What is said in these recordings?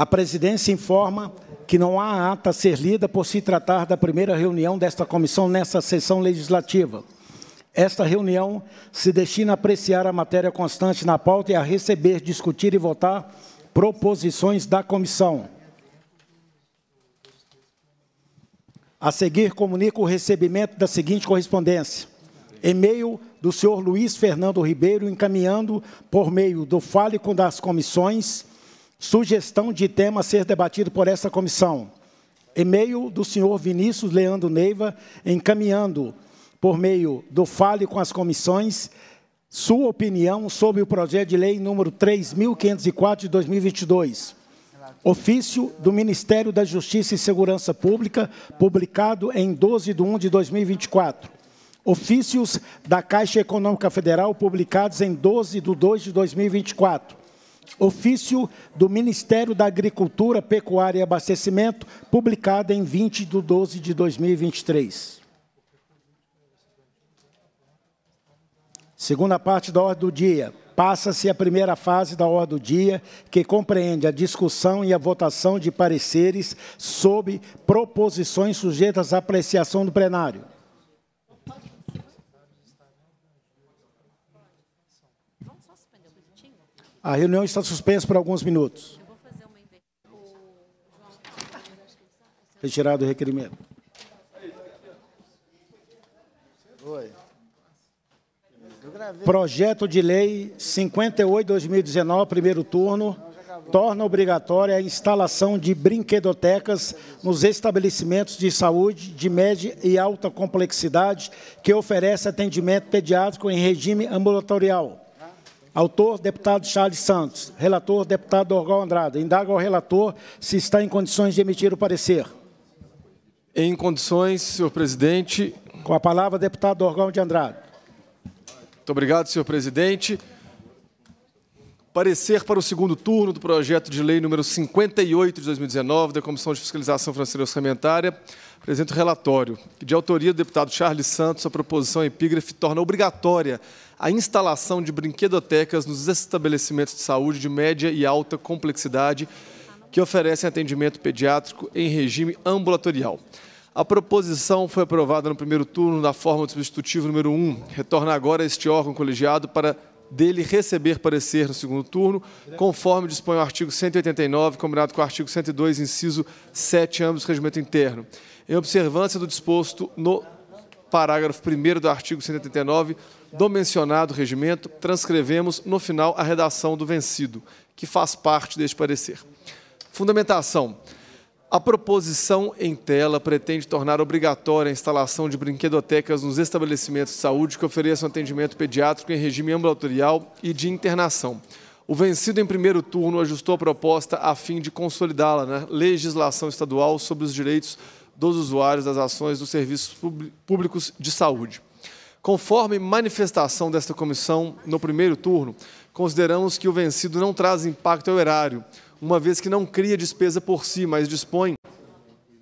A presidência informa que não há ata a ser lida por se tratar da primeira reunião desta comissão nesta sessão legislativa. Esta reunião se destina a apreciar a matéria constante na pauta e a receber, discutir e votar proposições da comissão. A seguir, comunico o recebimento da seguinte correspondência. E-mail do senhor Luiz Fernando Ribeiro, encaminhando, por meio do Fale com das Comissões, Sugestão de tema a ser debatido por esta comissão. E-mail do senhor Vinícius Leandro Neiva, encaminhando, por meio do Fale com as Comissões, sua opinião sobre o projeto de lei número 3.504 de 2022. Ofício do Ministério da Justiça e Segurança Pública, publicado em 12 de 1 de 2024. Ofícios da Caixa Econômica Federal, publicados em 12 de 2 de 2024 ofício do Ministério da Agricultura, Pecuária e Abastecimento, publicado em 20 de 12 de 2023. Segunda parte da ordem do dia. Passa-se a primeira fase da ordem do dia, que compreende a discussão e a votação de pareceres sobre proposições sujeitas à apreciação do plenário. A reunião está suspensa por alguns minutos. Retirado o requerimento. Oi. Projeto de Lei 58-2019, primeiro turno, torna obrigatória a instalação de brinquedotecas nos estabelecimentos de saúde de média e alta complexidade que oferece atendimento pediátrico em regime ambulatorial Autor, deputado Charles Santos. Relator, deputado Orgão Andrade. Indaga ao relator se está em condições de emitir o parecer. Em condições, senhor presidente. Com a palavra, deputado Orgão de Andrade. Muito obrigado, senhor presidente. Parecer para o segundo turno do projeto de lei número 58 de 2019 da Comissão de Fiscalização Financeira e Orçamentária, apresento relatório de autoria do deputado Charles Santos, a proposição epígrafe torna obrigatória a instalação de brinquedotecas nos estabelecimentos de saúde de média e alta complexidade que oferecem atendimento pediátrico em regime ambulatorial. A proposição foi aprovada no primeiro turno na forma do substitutivo número 1. Retorna agora este órgão colegiado para dele receber parecer no segundo turno, conforme dispõe o artigo 189, combinado com o artigo 102, inciso 7, ambos do regimento interno. Em observância do disposto no parágrafo 1 do artigo 189 do mencionado regimento, transcrevemos no final a redação do vencido, que faz parte deste parecer. Fundamentação. A proposição em tela pretende tornar obrigatória a instalação de brinquedotecas nos estabelecimentos de saúde que ofereçam atendimento pediátrico em regime ambulatorial e de internação. O vencido em primeiro turno ajustou a proposta a fim de consolidá-la na legislação estadual sobre os direitos dos usuários das ações dos serviços públicos de saúde. Conforme manifestação desta comissão no primeiro turno, consideramos que o vencido não traz impacto ao erário uma vez que não cria despesa por si, mas dispõe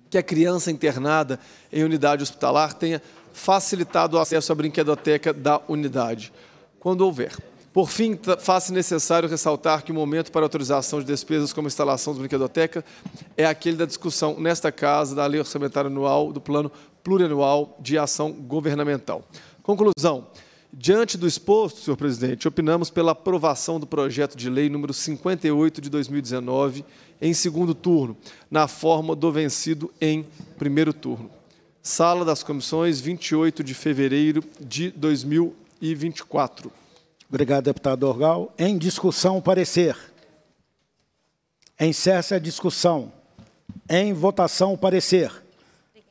que a criança internada em unidade hospitalar tenha facilitado o acesso à brinquedoteca da unidade, quando houver. Por fim, faz-se necessário ressaltar que o momento para autorização de despesas como instalação de brinquedoteca é aquele da discussão nesta Casa da Lei Orçamentária Anual do Plano Plurianual de Ação Governamental. Conclusão. Diante do exposto, senhor presidente, opinamos pela aprovação do projeto de lei número 58 de 2019 em segundo turno, na forma do vencido em primeiro turno. Sala das Comissões, 28 de fevereiro de 2024. Obrigado, deputado Orgal. Em discussão, parecer. Encerra-se a discussão. Em votação, parecer.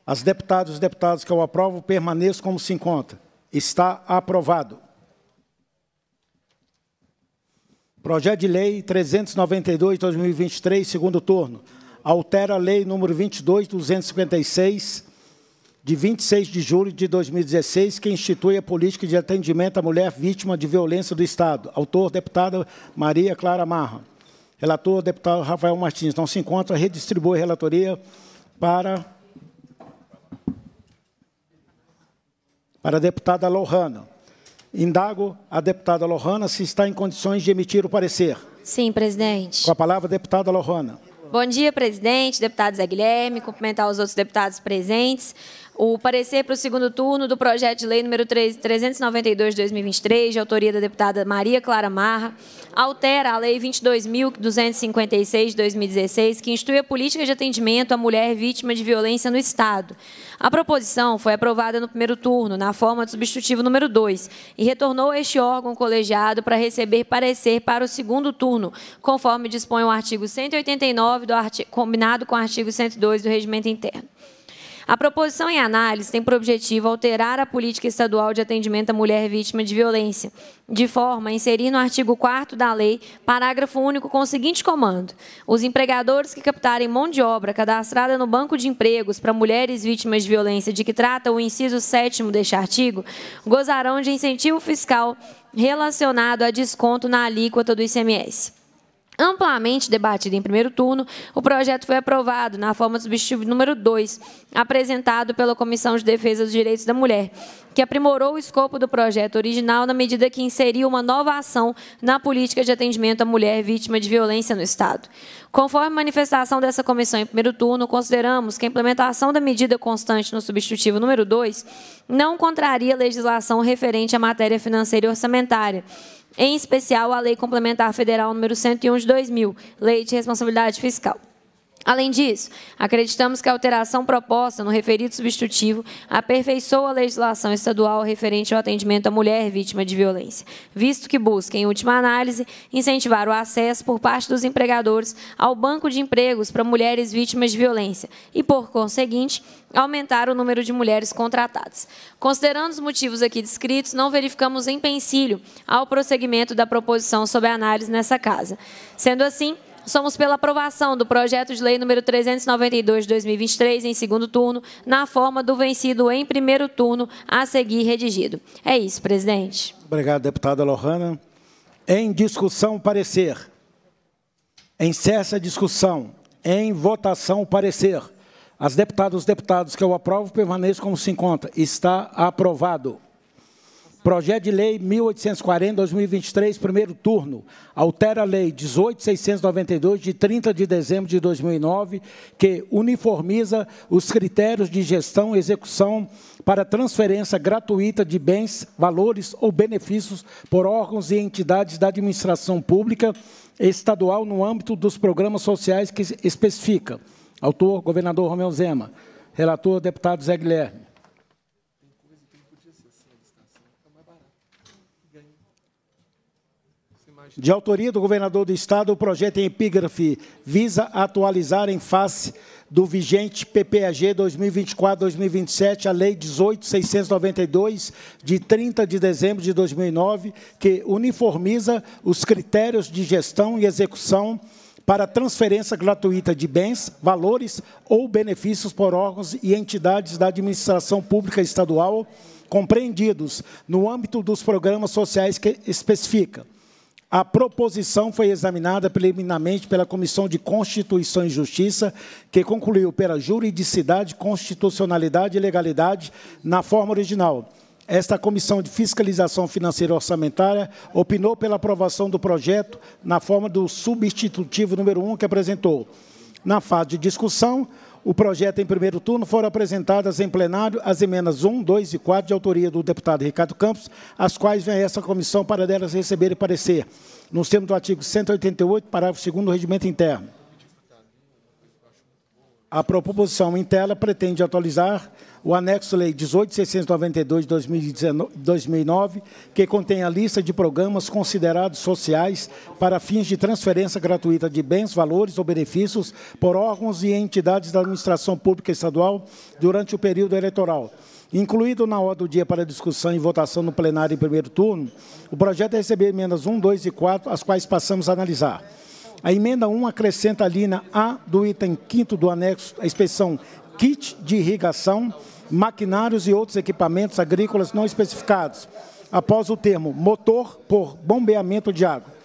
As deputadas e os deputados que eu aprovo permaneçam como se encontram. Está aprovado. Projeto de Lei 392 2023, segundo turno. Altera a Lei número 22.256, de 26 de julho de 2016, que institui a política de atendimento à mulher vítima de violência do Estado. Autor, deputada Maria Clara Marra. Relator, deputado Rafael Martins. Não se encontra, redistribui a relatoria para Para a deputada Lohana. Indago a deputada Lohana se está em condições de emitir o parecer. Sim, presidente. Com a palavra, deputada Lohana. Bom dia, presidente, deputado Zé Guilherme, cumprimentar os outros deputados presentes o parecer para o segundo turno do projeto de lei número 392 de 2023, de autoria da deputada Maria Clara Marra, altera a lei 22.256 de 2016, que institui a política de atendimento à mulher vítima de violência no Estado. A proposição foi aprovada no primeiro turno, na forma do substitutivo número 2, e retornou este órgão colegiado para receber parecer para o segundo turno, conforme dispõe o artigo 189 do artigo, combinado com o artigo 102 do Regimento Interno. A proposição em análise tem por objetivo alterar a política estadual de atendimento à mulher vítima de violência, de forma a inserir no artigo 4 da lei parágrafo único com o seguinte comando: os empregadores que captarem mão de obra cadastrada no banco de empregos para mulheres vítimas de violência de que trata o inciso 7 deste artigo gozarão de incentivo fiscal relacionado a desconto na alíquota do ICMS. Amplamente debatido em primeiro turno, o projeto foi aprovado na forma do número 2, apresentado pela Comissão de Defesa dos Direitos da Mulher, que aprimorou o escopo do projeto original na medida que inseriu uma nova ação na política de atendimento à mulher vítima de violência no Estado. Conforme manifestação dessa comissão em primeiro turno, consideramos que a implementação da medida constante no substitutivo número 2 não contraria a legislação referente à matéria financeira e orçamentária em especial a Lei Complementar Federal número 101 de 2000, Lei de Responsabilidade Fiscal. Além disso, acreditamos que a alteração proposta no referido substitutivo aperfeiçoa a legislação estadual referente ao atendimento à mulher vítima de violência, visto que busca, em última análise, incentivar o acesso por parte dos empregadores ao banco de empregos para mulheres vítimas de violência e, por conseguinte, aumentar o número de mulheres contratadas. Considerando os motivos aqui descritos, não verificamos empecilho ao prosseguimento da proposição sob análise nessa casa. Sendo assim, somos pela aprovação do projeto de lei número 392 de 2023, em segundo turno, na forma do vencido em primeiro turno, a seguir redigido. É isso, presidente. Obrigado, deputada Lohana. Em discussão, parecer. Em cessa discussão. Em votação, parecer. As deputadas e os deputados que eu aprovo permaneçam como se encontra. Está aprovado. Projeto de Lei 1840-2023, primeiro turno, altera a Lei 18.692, de 30 de dezembro de 2009, que uniformiza os critérios de gestão e execução para transferência gratuita de bens, valores ou benefícios por órgãos e entidades da administração pública estadual no âmbito dos programas sociais que especifica. Autor, governador Romeu Zema. Relator, deputado Zé Guilherme. De autoria do governador do Estado, o projeto em epígrafe visa atualizar em face do vigente PPAG 2024-2027, a Lei 18.692, de 30 de dezembro de 2009, que uniformiza os critérios de gestão e execução para transferência gratuita de bens, valores ou benefícios por órgãos e entidades da administração pública estadual compreendidos no âmbito dos programas sociais que especifica a proposição foi examinada preliminarmente pela Comissão de Constituição e Justiça, que concluiu pela juridicidade, constitucionalidade e legalidade na forma original. Esta Comissão de Fiscalização Financeira e Orçamentária opinou pela aprovação do projeto na forma do substitutivo número 1 um que apresentou. Na fase de discussão, o projeto em primeiro turno, foram apresentadas em plenário as emendas 1, 2 e 4 de autoria do deputado Ricardo Campos, as quais vem essa comissão para delas receber e parecer, nos termos do artigo 188, parágrafo 2 do Regimento Interno. A proposição em tela pretende atualizar o anexo Lei 18.692 de 2009, que contém a lista de programas considerados sociais para fins de transferência gratuita de bens, valores ou benefícios por órgãos e entidades da administração pública estadual durante o período eleitoral. Incluído na ordem do dia para discussão e votação no plenário em primeiro turno, o projeto é recebeu emendas 1, 2 e 4, as quais passamos a analisar. A emenda 1 acrescenta a linha A do item 5 do anexo a inspeção kit de irrigação, maquinários e outros equipamentos agrícolas não especificados, após o termo motor por bombeamento de água.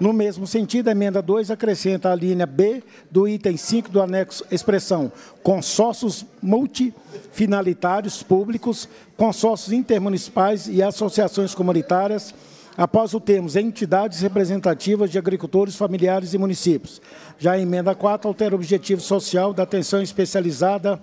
No mesmo sentido, a emenda 2 acrescenta a linha B do item 5 do anexo expressão consórcios multifinalitários públicos, consórcios intermunicipais e associações comunitárias Após o termos entidades representativas de agricultores, familiares e municípios. Já a emenda 4 altera o objetivo social da atenção especializada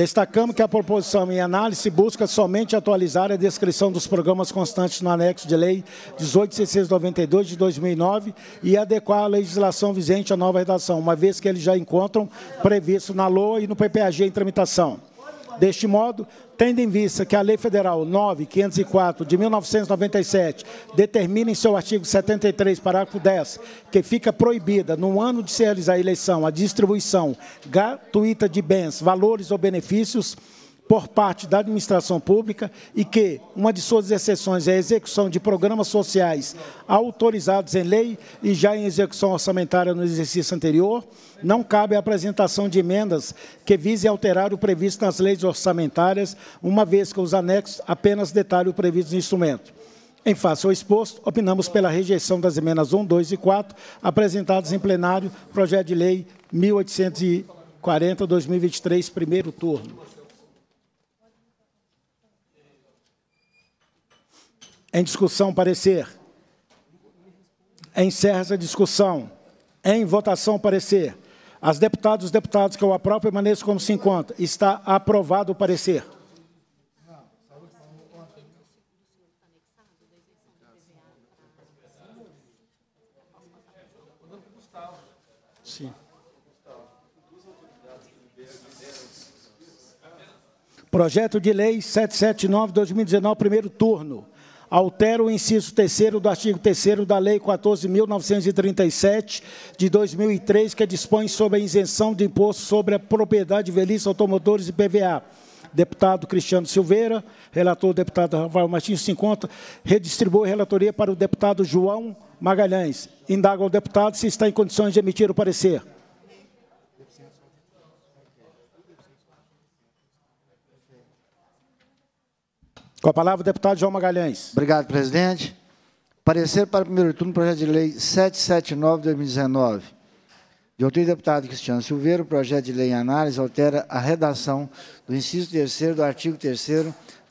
Destacamos que a proposição em análise busca somente atualizar a descrição dos programas constantes no anexo de lei 18.692 de 2009 e adequar a legislação vigente à nova redação, uma vez que eles já encontram previsto na LOA e no PPAG em tramitação. Deste modo, tendo em vista que a Lei Federal 9.504, de 1997, determina em seu artigo 73, parágrafo 10, que fica proibida, no ano de se realizar a eleição, a distribuição gratuita de bens, valores ou benefícios por parte da administração pública e que uma de suas exceções é a execução de programas sociais autorizados em lei e já em execução orçamentária no exercício anterior, não cabe a apresentação de emendas que visem alterar o previsto nas leis orçamentárias, uma vez que os anexos apenas detalham o previsto no instrumento. Em face ao exposto, opinamos pela rejeição das emendas 1, 2 e 4 apresentadas em plenário, projeto de lei 1840-2023, primeiro turno. Em discussão, parecer. Encerra-se a discussão. Em votação, parecer. As deputadas e os deputados que eu aprovo permaneçam como se encontra. Está aprovado o parecer. Projeto de Lei 779-2019, primeiro turno altera o inciso 3 do artigo 3 da Lei 14.937, de 2003, que dispõe sobre a isenção de imposto sobre a propriedade de velhice, automotores e PVA. Deputado Cristiano Silveira, relator deputado Rafael Martins, se encontra, redistribui a relatoria para o deputado João Magalhães. Indaga ao deputado se está em condições de emitir o parecer. Com a palavra o deputado João Magalhães. Obrigado, presidente. Parecer para primeiro turno, projeto de lei 779-2019. De autoria do deputado Cristiano Silveira, o projeto de lei em análise altera a redação do inciso 3 do artigo 3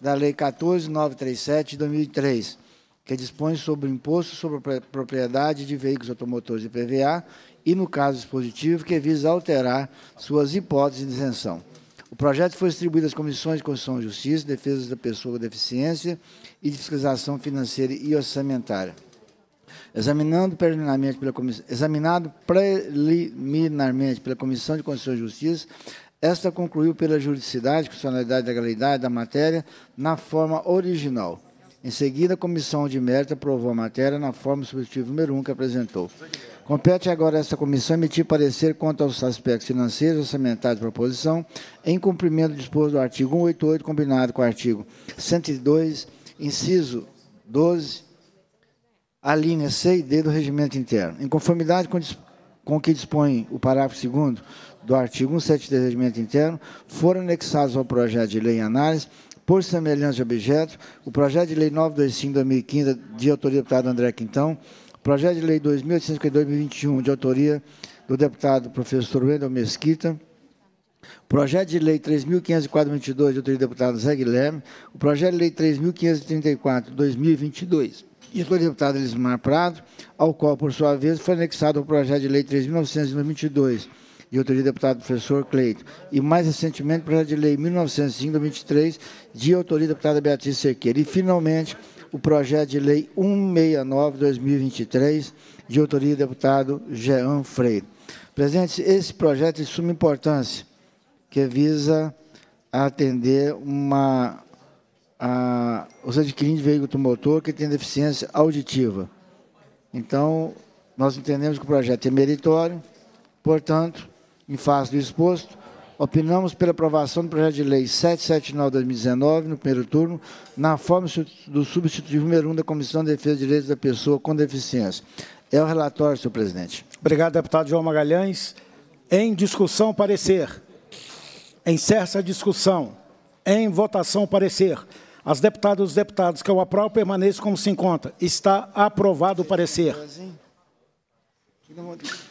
da Lei 14.937 de 2003, que dispõe sobre o imposto sobre a propriedade de veículos automotores e PVA e, no caso dispositivo, que visa alterar suas hipóteses de isenção. O projeto foi distribuído às comissões de Constituição e Justiça, Defesa da Pessoa com Deficiência e de Fiscalização Financeira e Orçamentária. Examinando preliminarmente pela comissão, examinado preliminarmente pela Comissão de Constituição e Justiça, esta concluiu pela juridicidade, constitucionalidade e legalidade da matéria na forma original. Em seguida, a Comissão de Mérito aprovou a matéria na forma substitutiva número 1 um que apresentou. Compete agora a esta comissão emitir parecer quanto aos aspectos financeiros orçamentários de proposição, em cumprimento do disposto do artigo 188, combinado com o artigo 102, inciso 12, a linha C e D do regimento interno. Em conformidade com, com o que dispõe o parágrafo 2 do artigo 173 do regimento interno, foram anexados ao projeto de lei em análise por semelhança de objeto, o projeto de lei 925-2015, de autoria do deputado André Quintão, Projeto de Lei 2.852-2021, de autoria do deputado professor Wendel Mesquita. Projeto de Lei 3.504-22, de autoria do deputado Zé Guilherme. O Projeto de Lei 3.534-2022, de autoria do deputado Elismar Prado, ao qual, por sua vez, foi anexado o Projeto de Lei 3.922, de autoria do deputado professor Cleito, e mais recentemente o projeto de lei 1905-23, de autoria do deputado Beatriz Serqueira. E, finalmente, o projeto de lei 169-2023, de autoria do deputado Jean Freire. Presidente, esse projeto é de suma importância, que visa atender uma, a, os adquirentes de veículo automotor que tem deficiência auditiva. Então, nós entendemos que o projeto é meritório, portanto, em face do exposto, opinamos pela aprovação do projeto de lei 779-2019, no primeiro turno, na forma do substitutivo número 1 da Comissão de Defesa dos Direitos da Pessoa com Deficiência. É o relatório, senhor presidente. Obrigado, deputado João Magalhães. Em discussão, parecer. Encerra a discussão. Em votação, parecer. As deputadas e os deputados que eu aprovo permaneçam como se encontra. Está aprovado o parecer.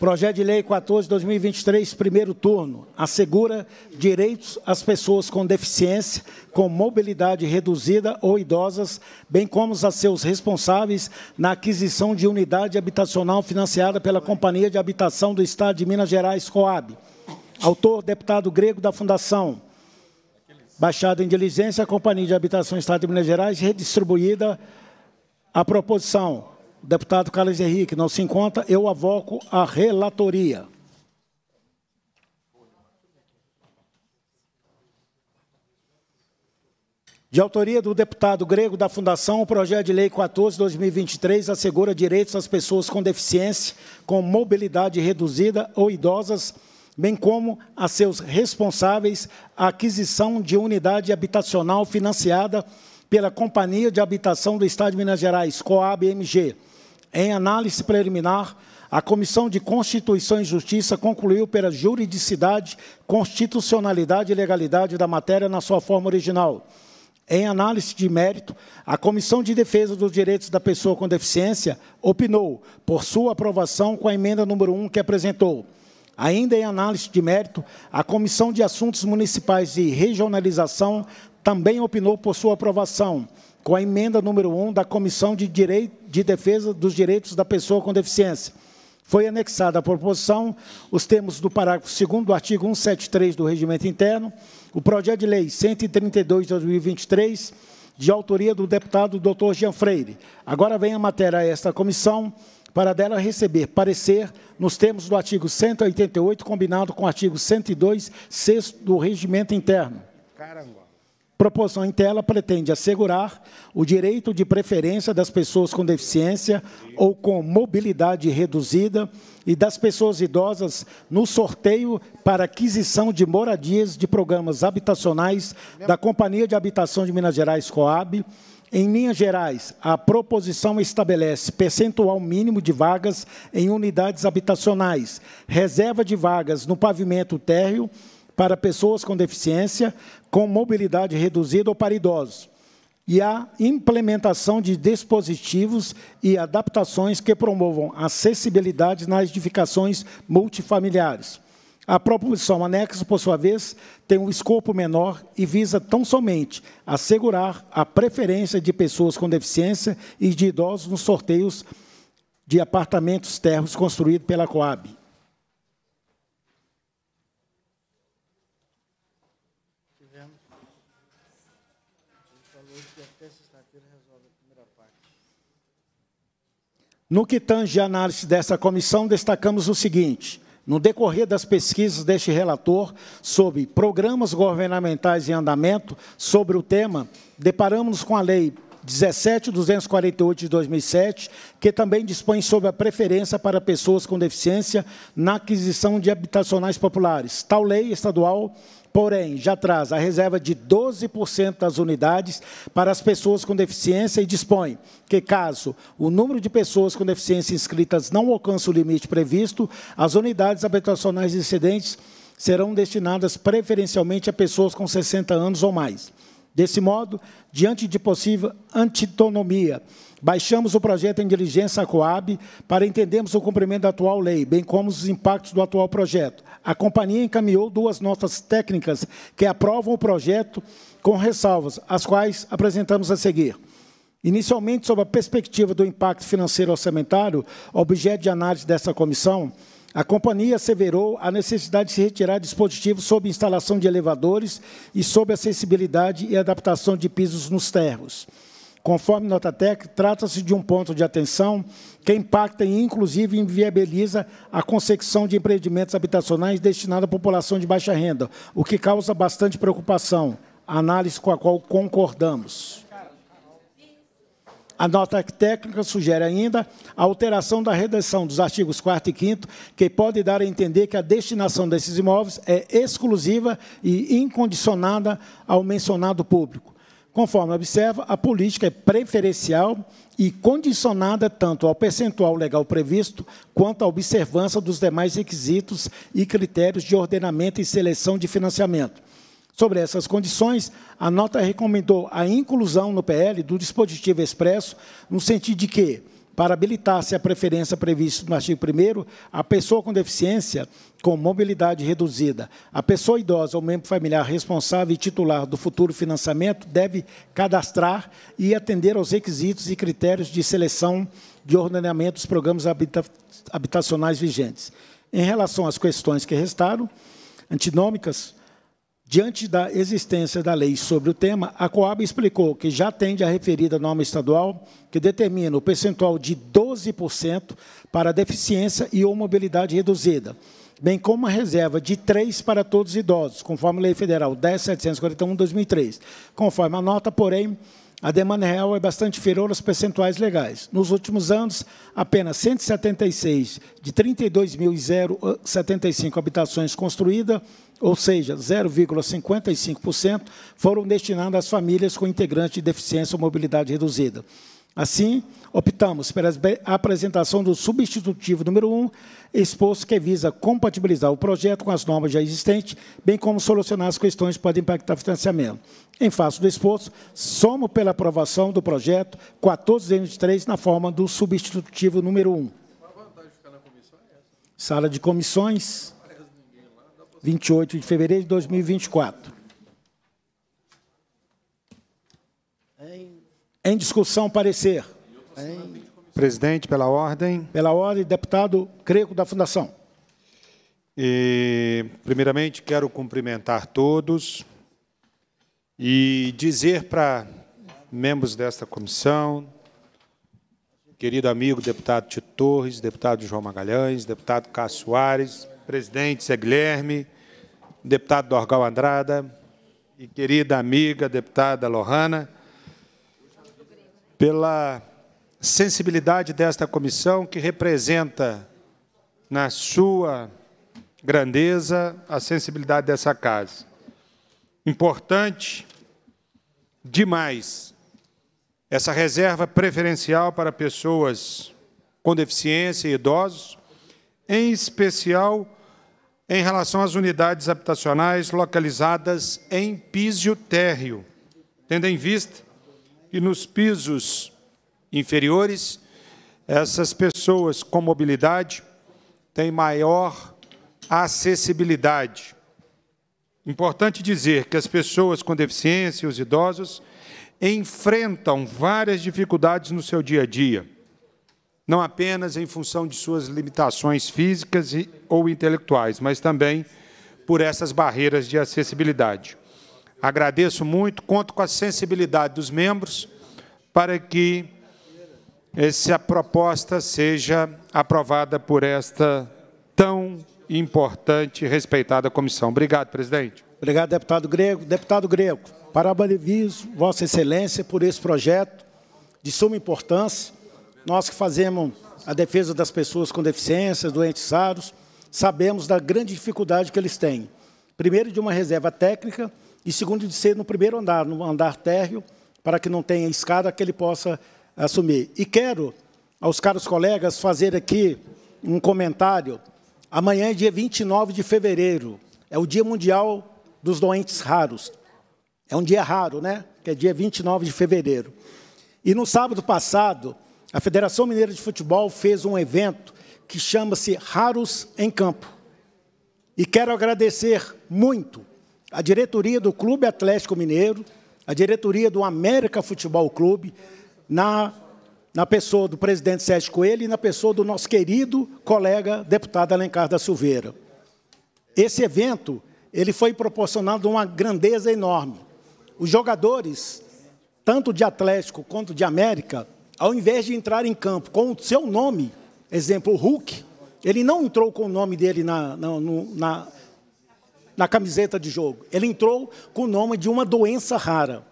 Projeto de Lei 14, 2023, primeiro turno, assegura direitos às pessoas com deficiência, com mobilidade reduzida ou idosas, bem como a seus responsáveis na aquisição de unidade habitacional financiada pela Companhia de Habitação do Estado de Minas Gerais, Coab. Autor, deputado grego da Fundação. Baixado em diligência, a Companhia de Habitação do Estado de Minas Gerais, redistribuída a proposição Deputado Carlos Henrique, não se encontra, eu avoco a relatoria. De autoria do deputado grego da Fundação, o projeto de lei 14/2023 assegura direitos às pessoas com deficiência, com mobilidade reduzida ou idosas, bem como a seus responsáveis a aquisição de unidade habitacional financiada pela Companhia de Habitação do Estado de Minas Gerais, Coab MG em análise preliminar, a Comissão de Constituição e Justiça concluiu pela juridicidade, constitucionalidade e legalidade da matéria na sua forma original. Em análise de mérito, a Comissão de Defesa dos Direitos da Pessoa com Deficiência opinou por sua aprovação com a emenda número 1 que apresentou. Ainda em análise de mérito, a Comissão de Assuntos Municipais e Regionalização também opinou por sua aprovação com a emenda número 1 da Comissão de, Direito, de Defesa dos Direitos da Pessoa com Deficiência. Foi anexada à proposição os termos do parágrafo 2 do artigo 173 do Regimento Interno, o projeto de lei 132 de 2023, de autoria do deputado Dr. Jean Freire. Agora vem a matéria a esta comissão para dela receber parecer nos termos do artigo 188, combinado com o artigo 102, 6 do Regimento Interno. Caramba. Proposição em tela pretende assegurar o direito de preferência das pessoas com deficiência ou com mobilidade reduzida e das pessoas idosas no sorteio para aquisição de moradias de programas habitacionais da Companhia de Habitação de Minas Gerais, Coab, em linhas gerais, a proposição estabelece percentual mínimo de vagas em unidades habitacionais, reserva de vagas no pavimento térreo para pessoas com deficiência, com mobilidade reduzida ou para idosos, e a implementação de dispositivos e adaptações que promovam acessibilidade nas edificações multifamiliares. A proposição anexo, por sua vez, tem um escopo menor e visa tão somente assegurar a preferência de pessoas com deficiência e de idosos nos sorteios de apartamentos terros construídos pela Coab. falou que até sexta-feira resolve a primeira parte. No que tange a análise dessa comissão, destacamos o seguinte. No decorrer das pesquisas deste relator sobre programas governamentais em andamento sobre o tema, deparamos-nos com a Lei 17.248 de 2007, que também dispõe sobre a preferência para pessoas com deficiência na aquisição de habitacionais populares. Tal lei estadual porém já traz a reserva de 12% das unidades para as pessoas com deficiência e dispõe que, caso o número de pessoas com deficiência inscritas não alcance o limite previsto, as unidades habitacionais excedentes serão destinadas preferencialmente a pessoas com 60 anos ou mais. Desse modo, diante de possível antitonomia Baixamos o projeto em diligência à Coab para entendermos o cumprimento da atual lei, bem como os impactos do atual projeto. A companhia encaminhou duas notas técnicas que aprovam o projeto com ressalvas, as quais apresentamos a seguir. Inicialmente, sob a perspectiva do impacto financeiro orçamentário, objeto de análise dessa comissão, a companhia asseverou a necessidade de se retirar dispositivos sobre instalação de elevadores e sobre acessibilidade e adaptação de pisos nos terros. Conforme nota técnica, trata-se de um ponto de atenção que impacta e, inclusive, inviabiliza a consecução de empreendimentos habitacionais destinados à população de baixa renda, o que causa bastante preocupação, análise com a qual concordamos. A nota técnica sugere ainda a alteração da redação dos artigos 4 e 5 que pode dar a entender que a destinação desses imóveis é exclusiva e incondicionada ao mencionado público. Conforme observa, a política é preferencial e condicionada tanto ao percentual legal previsto quanto à observância dos demais requisitos e critérios de ordenamento e seleção de financiamento. Sobre essas condições, a nota recomendou a inclusão no PL do dispositivo expresso no sentido de que para habilitar-se à preferência prevista no artigo 1 a pessoa com deficiência com mobilidade reduzida. A pessoa idosa ou membro familiar responsável e titular do futuro financiamento deve cadastrar e atender aos requisitos e critérios de seleção de ordenamento dos programas habita habitacionais vigentes. Em relação às questões que restaram, antinômicas, Diante da existência da lei sobre o tema, a Coab explicou que já atende à referida norma estadual, que determina o percentual de 12% para deficiência e ou mobilidade reduzida, bem como a reserva de 3 para todos os idosos, conforme a Lei Federal 10.741-2003. Conforme a nota, porém, a demanda real é bastante inferior aos percentuais legais. Nos últimos anos, apenas 176 de 32.075 habitações construídas ou seja, 0,55%, foram destinados às famílias com integrantes de deficiência ou mobilidade reduzida. Assim, optamos pela apresentação do substitutivo número 1, exposto que visa compatibilizar o projeto com as normas já existentes, bem como solucionar as questões que podem impactar o financiamento. Em face do exposto, somo pela aprovação do projeto 1423 na forma do substitutivo número 1. Qual a vantagem de ficar na comissão é essa? Sala de comissões. 28 de fevereiro de 2024. Em, em discussão, parecer. Em... Presidente, pela ordem. Pela ordem, deputado Creco da Fundação. E, primeiramente, quero cumprimentar todos e dizer para membros desta comissão, querido amigo deputado Tito Torres, deputado João Magalhães, deputado Cássio Soares, presidente Zé Guilherme, deputado Dorgal Andrada e querida amiga deputada Lohana, pela sensibilidade desta comissão que representa na sua grandeza a sensibilidade dessa casa. Importante demais essa reserva preferencial para pessoas com deficiência e idosos, em especial em relação às unidades habitacionais localizadas em piso térreo, tendo em vista que nos pisos inferiores, essas pessoas com mobilidade têm maior acessibilidade. Importante dizer que as pessoas com deficiência e os idosos enfrentam várias dificuldades no seu dia a dia não apenas em função de suas limitações físicas e, ou intelectuais, mas também por essas barreiras de acessibilidade. Agradeço muito, conto com a sensibilidade dos membros para que essa proposta seja aprovada por esta tão importante e respeitada comissão. Obrigado, presidente. Obrigado, deputado Grego. Deputado Grego, parabenizo Vossa Excelência por esse projeto de suma importância nós que fazemos a defesa das pessoas com deficiências, doentes raros, sabemos da grande dificuldade que eles têm. Primeiro, de uma reserva técnica, e segundo, de ser no primeiro andar, no andar térreo, para que não tenha escada que ele possa assumir. E quero, aos caros colegas, fazer aqui um comentário. Amanhã é dia 29 de fevereiro, é o Dia Mundial dos Doentes Raros. É um dia raro, né? Que é dia 29 de fevereiro. E no sábado passado, a Federação Mineira de Futebol fez um evento que chama-se Raros em Campo. E quero agradecer muito a diretoria do Clube Atlético Mineiro, a diretoria do América Futebol Clube, na, na pessoa do presidente Sérgio Coelho e na pessoa do nosso querido colega deputado Alencar da Silveira. Esse evento ele foi proporcionado uma grandeza enorme. Os jogadores, tanto de Atlético quanto de América, ao invés de entrar em campo com o seu nome, exemplo, o Hulk, ele não entrou com o nome dele na, na, na, na camiseta de jogo. Ele entrou com o nome de uma doença rara.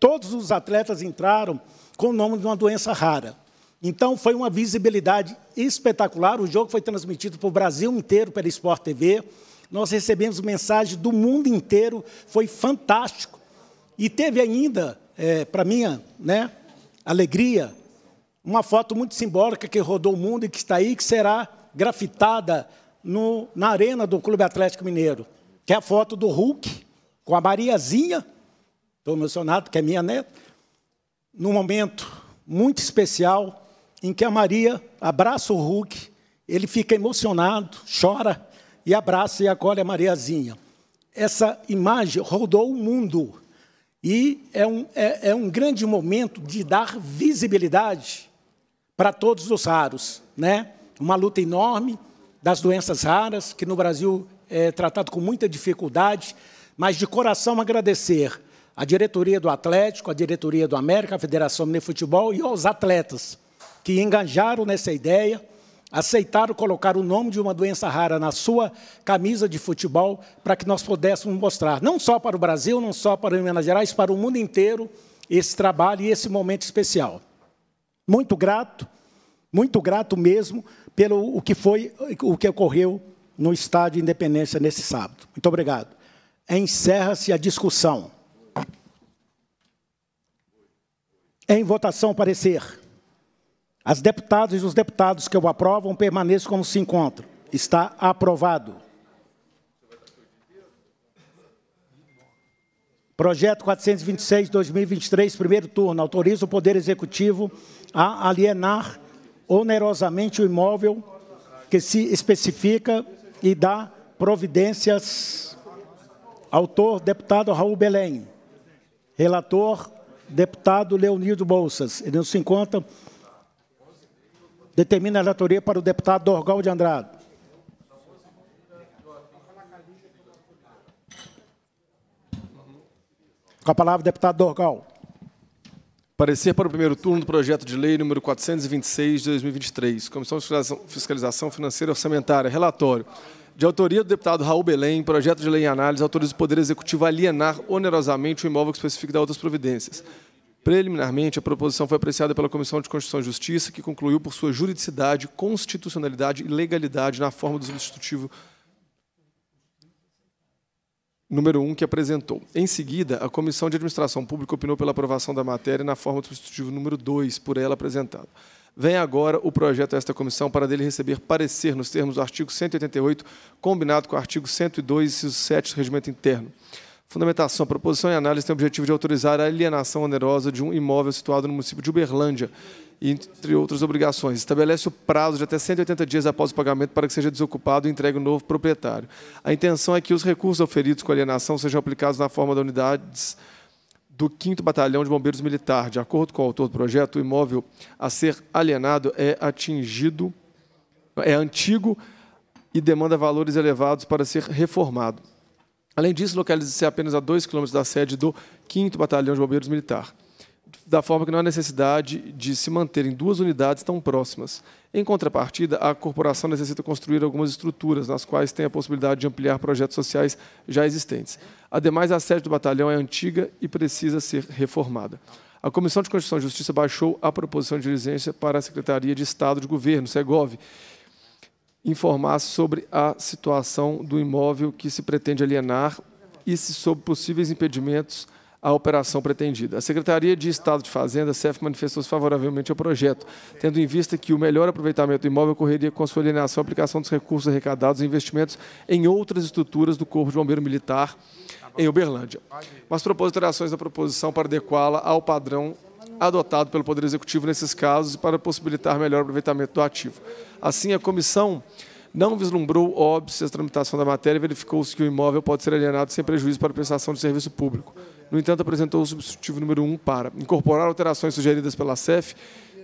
Todos os atletas entraram com o nome de uma doença rara. Então, foi uma visibilidade espetacular. O jogo foi transmitido para o Brasil inteiro pela Sport TV. Nós recebemos mensagens do mundo inteiro. Foi fantástico. E teve ainda, é, para minha né, alegria. Uma foto muito simbólica que rodou o mundo e que está aí, que será grafitada no, na arena do Clube Atlético Mineiro, que é a foto do Hulk com a Mariazinha, estou emocionado, que é minha neta, num momento muito especial em que a Maria abraça o Hulk, ele fica emocionado, chora e abraça e acolhe a Mariazinha. Essa imagem rodou o mundo. E é um, é, é um grande momento de dar visibilidade para todos os raros. Né? Uma luta enorme das doenças raras, que no Brasil é tratado com muita dificuldade, mas de coração agradecer à diretoria do Atlético, à diretoria do América, à Federação de Futebol e aos atletas que engajaram nessa ideia aceitaram colocar o nome de uma doença rara na sua camisa de futebol para que nós pudéssemos mostrar, não só para o Brasil, não só para Minas Gerais, para o mundo inteiro, esse trabalho e esse momento especial. Muito grato, muito grato mesmo pelo o que foi, o que ocorreu no Estádio Independência nesse sábado. Muito obrigado. Encerra-se a discussão. Em votação, parecer. As deputadas e os deputados que o aprovam permaneçam como se encontram. Está aprovado. Projeto 426-2023, primeiro turno, autoriza o Poder Executivo a alienar onerosamente o imóvel que se especifica e dá providências. Autor, deputado Raul Belém. Relator, deputado Leonildo Bolsas. Ele não se encontra Determina a relatoria para o deputado Dorgal de Andrade. Com a palavra, deputado Dorgal. Parecer para o primeiro turno do projeto de lei número 426 de 2023, Comissão de Fiscalização Financeira e Orçamentária, relatório. De autoria do deputado Raul Belém, projeto de lei em análise autoriza o Poder Executivo a alienar onerosamente o imóvel específico da outras providências. Preliminarmente, a proposição foi apreciada pela Comissão de Constituição e Justiça, que concluiu por sua juridicidade, constitucionalidade e legalidade na forma do substitutivo número 1 um que apresentou. Em seguida, a Comissão de Administração Pública opinou pela aprovação da matéria na forma do substitutivo número 2, por ela apresentado. Vem agora o projeto a esta comissão para dele receber parecer nos termos do artigo 188, combinado com o artigo 102, 7 do Regimento Interno. Fundamentação. A proposição e análise tem o objetivo de autorizar a alienação onerosa de um imóvel situado no município de Uberlândia, entre outras obrigações. Estabelece o prazo de até 180 dias após o pagamento para que seja desocupado e entregue o um novo proprietário. A intenção é que os recursos oferidos com alienação sejam aplicados na forma de unidades do 5 Batalhão de Bombeiros Militar. De acordo com o autor do projeto, o imóvel a ser alienado é atingido, é antigo e demanda valores elevados para ser reformado. Além disso, localiza-se apenas a 2 km da sede do 5 Batalhão de Bombeiros Militar, da forma que não há necessidade de se manterem duas unidades tão próximas. Em contrapartida, a corporação necessita construir algumas estruturas nas quais tem a possibilidade de ampliar projetos sociais já existentes. Ademais, a sede do batalhão é antiga e precisa ser reformada. A Comissão de Constituição e Justiça baixou a proposição de diligência para a Secretaria de Estado de Governo, SEGOV, informar sobre a situação do imóvel que se pretende alienar e se sob possíveis impedimentos à operação pretendida. A Secretaria de Estado de Fazenda, CEF, manifestou-se favoravelmente ao projeto, tendo em vista que o melhor aproveitamento do imóvel ocorreria com a sua alienação, aplicação dos recursos arrecadados e investimentos em outras estruturas do Corpo de Bombeiro Militar em Uberlândia. Mas propôs alterações da proposição para adequá-la ao padrão adotado pelo Poder Executivo nesses casos e para possibilitar melhor aproveitamento do ativo. Assim, a comissão não vislumbrou óbices à tramitação da matéria e verificou-se que o imóvel pode ser alienado sem prejuízo para a prestação de serviço público. No entanto, apresentou o substitutivo número 1 para incorporar alterações sugeridas pela CEF,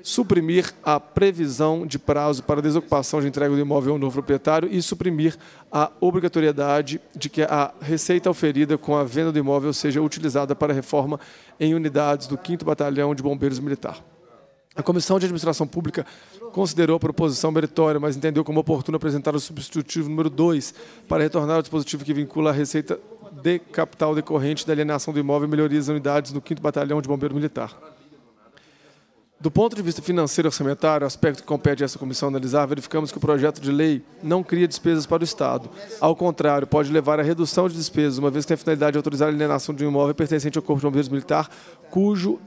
suprimir a previsão de prazo para desocupação de entrega do imóvel ao novo proprietário e suprimir a obrigatoriedade de que a receita oferida com a venda do imóvel seja utilizada para reforma em unidades do 5 Batalhão de Bombeiros Militar. A Comissão de Administração Pública considerou a proposição meritória, mas entendeu como oportuno apresentar o substitutivo número 2 para retornar ao dispositivo que vincula a receita de capital decorrente da alienação do imóvel e melhorias das unidades no 5 Batalhão de Bombeiro Militar. Do ponto de vista financeiro e orçamentário, aspecto que compete a essa comissão analisar, verificamos que o projeto de lei não cria despesas para o Estado. Ao contrário, pode levar à redução de despesas, uma vez que tem a finalidade de autorizar a alienação de um imóvel pertencente ao Corpo de Bombeiros Militar, cujo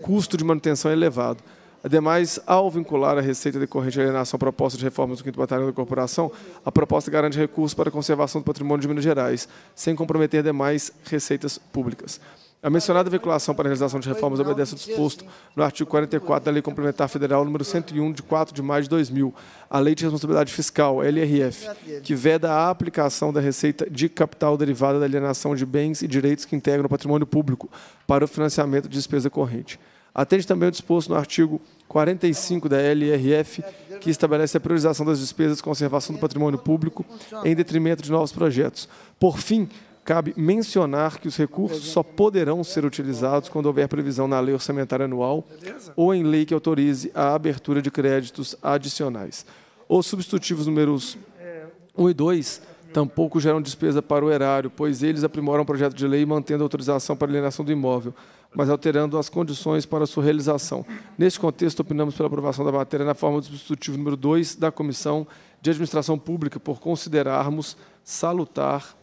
custo de manutenção é elevado. Ademais, ao vincular a receita decorrente da alienação proposta de reformas do 5 Batalhão da Corporação, a proposta garante recursos para a conservação do patrimônio de Minas Gerais, sem comprometer demais receitas públicas. A mencionada vinculação para a realização de reformas obedece ao disposto no artigo 44 da Lei Complementar Federal número 101, de 4 de maio de 2000, a Lei de Responsabilidade Fiscal, LRF, que veda a aplicação da receita de capital derivada da alienação de bens e direitos que integram o patrimônio público para o financiamento de despesa corrente. Atende também o disposto no artigo 45 da LRF, que estabelece a priorização das despesas de conservação do patrimônio público em detrimento de novos projetos. Por fim, cabe mencionar que os recursos só poderão ser utilizados quando houver previsão na lei orçamentária anual ou em lei que autorize a abertura de créditos adicionais. Os substitutivos números 1 e 2 Tampouco geram despesa para o erário, pois eles aprimoram o projeto de lei mantendo a autorização para a alienação do imóvel, mas alterando as condições para sua realização. Neste contexto, opinamos pela aprovação da matéria na forma do substitutivo número 2 da Comissão de Administração Pública, por considerarmos salutar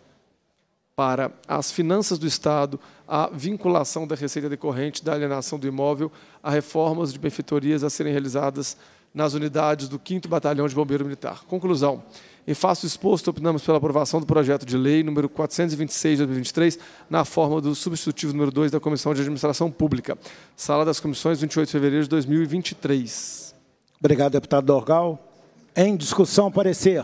para as finanças do Estado a vinculação da receita decorrente da alienação do imóvel a reformas de benfeitorias a serem realizadas nas unidades do 5 Batalhão de Bombeiro Militar. Conclusão. Em face exposto, opinamos pela aprovação do projeto de lei número 426 de 2023, na forma do substitutivo número 2 da Comissão de Administração Pública. Sala das Comissões, 28 de fevereiro de 2023. Obrigado, deputado Dorgal. Em discussão, parecer.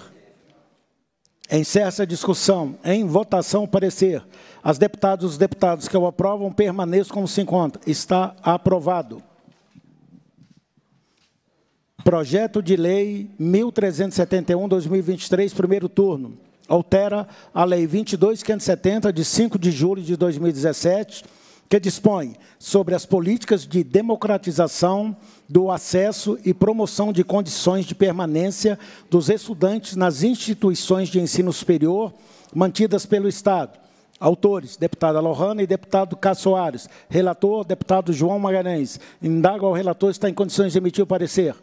Encerra a discussão. Em votação, parecer. As deputadas e os deputados que o aprovam permaneçam como se encontra. Está aprovado. Projeto de Lei 1371-2023, primeiro turno. Altera a Lei 22.570, de 5 de julho de 2017, que dispõe sobre as políticas de democratização do acesso e promoção de condições de permanência dos estudantes nas instituições de ensino superior mantidas pelo Estado. Autores, deputada Lohana e deputado Cássio Soares. Relator, deputado João Magalhães. Indago ao relator se está em condições de emitir o parecer.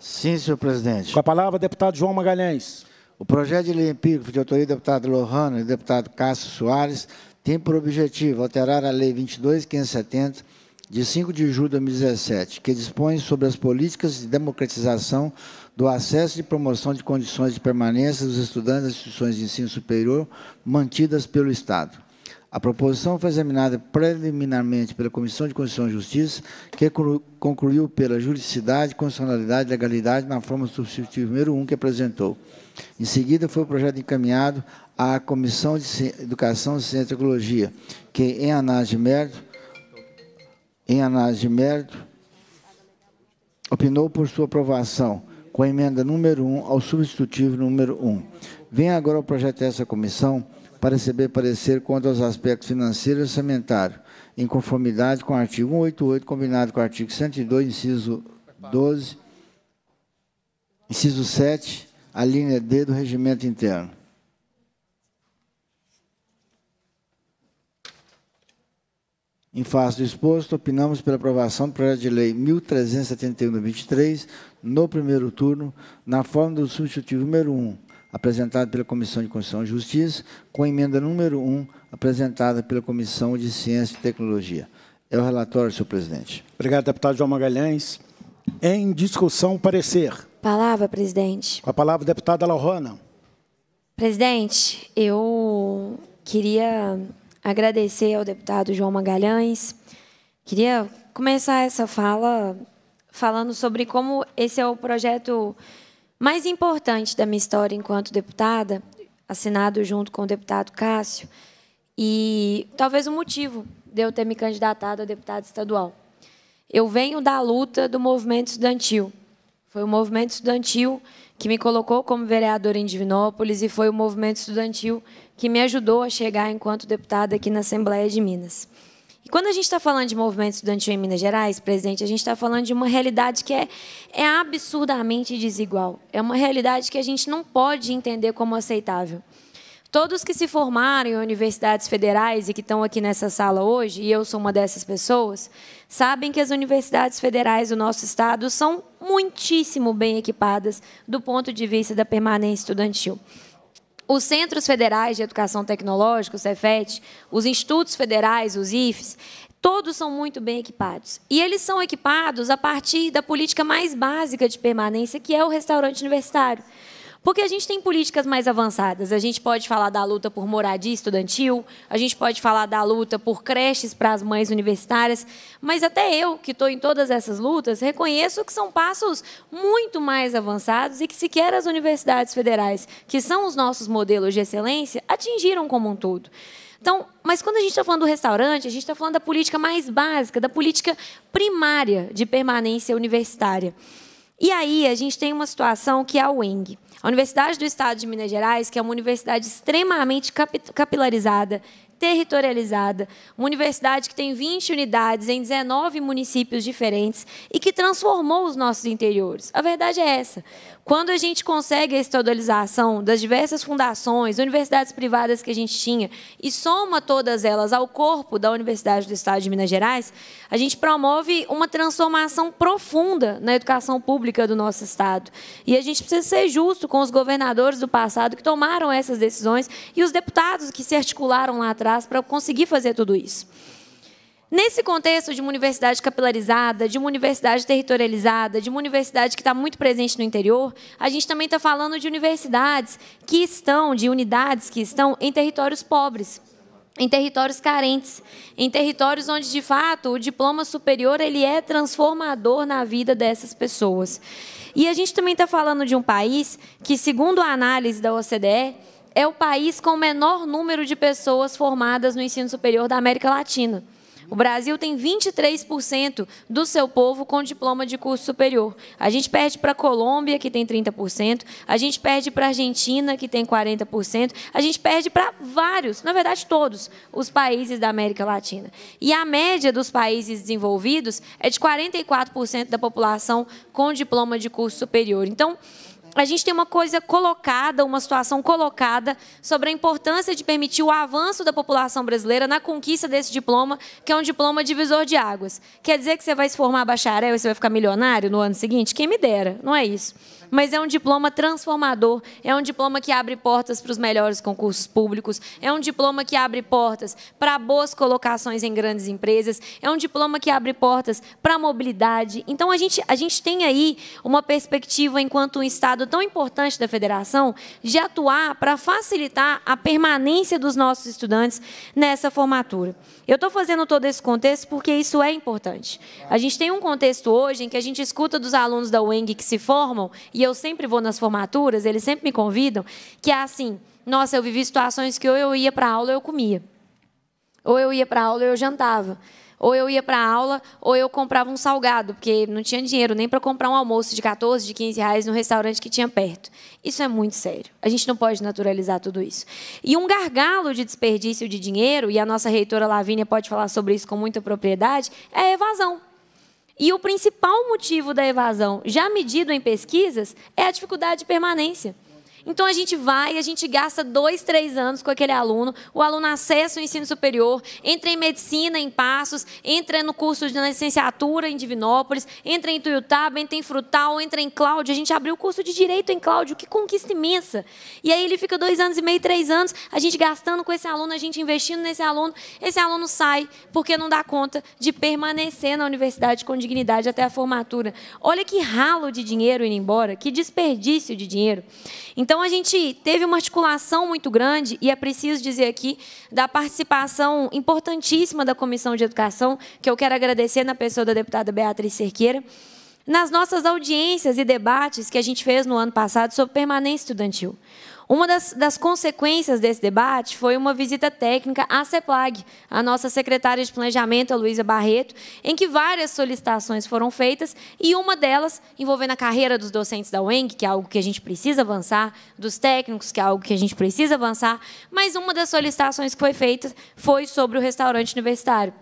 Sim, senhor presidente. Com a palavra, deputado João Magalhães. O projeto de lei empírico de autoria do deputado Lohano e do deputado Cássio Soares tem por objetivo alterar a Lei 22.570, de 5 de julho de 2017, que dispõe sobre as políticas de democratização do acesso e promoção de condições de permanência dos estudantes das instituições de ensino superior mantidas pelo Estado. A proposição foi examinada preliminarmente pela Comissão de Constituição e Justiça, que concluiu pela juridicidade, constitucionalidade e legalidade na forma substitutiva número 1 um que apresentou. Em seguida, foi o projeto encaminhado à Comissão de Educação, Ciência e Tecnologia, que, em análise de mérito, em análise de mérito, opinou por sua aprovação, com a emenda número 1 um ao substitutivo número 1. Um. Vem agora o projeto dessa comissão para receber parecer quanto aos aspectos financeiros e orçamentários, em conformidade com o artigo 188, combinado com o artigo 102, inciso 12, inciso 7, a linha D do regimento interno. Em face do exposto, opinamos pela aprovação do projeto de lei 1371-23, no primeiro turno, na forma do substitutivo número 1, apresentado pela Comissão de Constituição e Justiça, com a emenda número 1, apresentada pela Comissão de Ciência e Tecnologia. É o relatório, senhor presidente. Obrigado, deputado João Magalhães. Em discussão, parecer. Palavra, presidente. Com a palavra, deputada Laurana. Presidente, eu queria agradecer ao deputado João Magalhães. Queria começar essa fala falando sobre como esse é o projeto mais importante da minha história enquanto deputada, assinado junto com o deputado Cássio, e talvez o motivo de eu ter me candidatado a deputado estadual. Eu venho da luta do movimento estudantil. Foi o movimento estudantil que me colocou como vereadora em Divinópolis e foi o movimento estudantil que me ajudou a chegar enquanto deputada aqui na Assembleia de Minas. E quando a gente está falando de movimento estudantil em Minas Gerais, presidente, a gente está falando de uma realidade que é, é absurdamente desigual. É uma realidade que a gente não pode entender como aceitável. Todos que se formaram em universidades federais e que estão aqui nessa sala hoje, e eu sou uma dessas pessoas, sabem que as universidades federais do nosso estado são muitíssimo bem equipadas do ponto de vista da permanência estudantil os Centros Federais de Educação Tecnológica, o CEFET, os Institutos Federais, os IFES, todos são muito bem equipados. E eles são equipados a partir da política mais básica de permanência, que é o restaurante universitário. Porque a gente tem políticas mais avançadas. A gente pode falar da luta por moradia estudantil, a gente pode falar da luta por creches para as mães universitárias, mas até eu, que estou em todas essas lutas, reconheço que são passos muito mais avançados e que sequer as universidades federais, que são os nossos modelos de excelência, atingiram como um todo. Então, mas quando a gente está falando do restaurante, a gente está falando da política mais básica, da política primária de permanência universitária. E aí a gente tem uma situação que é a UENG. A Universidade do Estado de Minas Gerais, que é uma universidade extremamente capilarizada, territorializada, uma universidade que tem 20 unidades em 19 municípios diferentes e que transformou os nossos interiores. A verdade é essa. Quando a gente consegue a estadualização das diversas fundações, universidades privadas que a gente tinha, e soma todas elas ao corpo da Universidade do Estado de Minas Gerais, a gente promove uma transformação profunda na educação pública do nosso Estado. E a gente precisa ser justo com os governadores do passado que tomaram essas decisões e os deputados que se articularam lá atrás para conseguir fazer tudo isso. Nesse contexto de uma universidade capilarizada, de uma universidade territorializada, de uma universidade que está muito presente no interior, a gente também está falando de universidades que estão, de unidades que estão em territórios pobres, em territórios carentes, em territórios onde, de fato, o diploma superior ele é transformador na vida dessas pessoas. E a gente também está falando de um país que, segundo a análise da OCDE, é o país com o menor número de pessoas formadas no ensino superior da América Latina. O Brasil tem 23% do seu povo com diploma de curso superior. A gente perde para a Colômbia, que tem 30%, a gente perde para a Argentina, que tem 40%, a gente perde para vários, na verdade, todos os países da América Latina. E a média dos países desenvolvidos é de 44% da população com diploma de curso superior. Então, a gente tem uma coisa colocada, uma situação colocada sobre a importância de permitir o avanço da população brasileira na conquista desse diploma, que é um diploma divisor de águas. Quer dizer que você vai se formar bacharel e você vai ficar milionário no ano seguinte? Quem me dera, não é isso. Mas é um diploma transformador, é um diploma que abre portas para os melhores concursos públicos, é um diploma que abre portas para boas colocações em grandes empresas, é um diploma que abre portas para a mobilidade. Então a gente, a gente tem aí uma perspectiva, enquanto um Estado tão importante da federação, de atuar para facilitar a permanência dos nossos estudantes nessa formatura. Eu estou fazendo todo esse contexto porque isso é importante. A gente tem um contexto hoje em que a gente escuta dos alunos da UENG que se formam e eu sempre vou nas formaturas, eles sempre me convidam, que é assim, nossa, eu vivi situações que ou eu ia para aula eu comia. Ou eu ia para aula eu jantava. Ou eu ia para aula ou eu comprava um salgado, porque não tinha dinheiro nem para comprar um almoço de 14, de 15 reais no restaurante que tinha perto. Isso é muito sério. A gente não pode naturalizar tudo isso. E um gargalo de desperdício de dinheiro, e a nossa reitora Lavínia pode falar sobre isso com muita propriedade, é a evasão. E o principal motivo da evasão, já medido em pesquisas, é a dificuldade de permanência. Então a gente vai, a gente gasta dois, três anos com aquele aluno, o aluno acessa o ensino superior, entra em medicina em Passos, entra no curso de licenciatura em Divinópolis, entra em Tuiutaba, entra em Frutal, entra em Cláudio. A gente abriu o curso de Direito em Cláudio, que conquista imensa. E aí ele fica dois anos e meio, três anos, a gente gastando com esse aluno, a gente investindo nesse aluno, esse aluno sai porque não dá conta de permanecer na universidade com dignidade até a formatura. Olha que ralo de dinheiro indo embora, que desperdício de dinheiro. Então, então a gente teve uma articulação muito grande, e é preciso dizer aqui, da participação importantíssima da Comissão de Educação, que eu quero agradecer na pessoa da deputada Beatriz Cerqueira, nas nossas audiências e debates que a gente fez no ano passado sobre permanência estudantil. Uma das, das consequências desse debate foi uma visita técnica à CEPLAG, a nossa secretária de Planejamento, a Luísa Barreto, em que várias solicitações foram feitas, e uma delas envolvendo a carreira dos docentes da UENG, que é algo que a gente precisa avançar, dos técnicos, que é algo que a gente precisa avançar, mas uma das solicitações que foi feita foi sobre o restaurante universitário.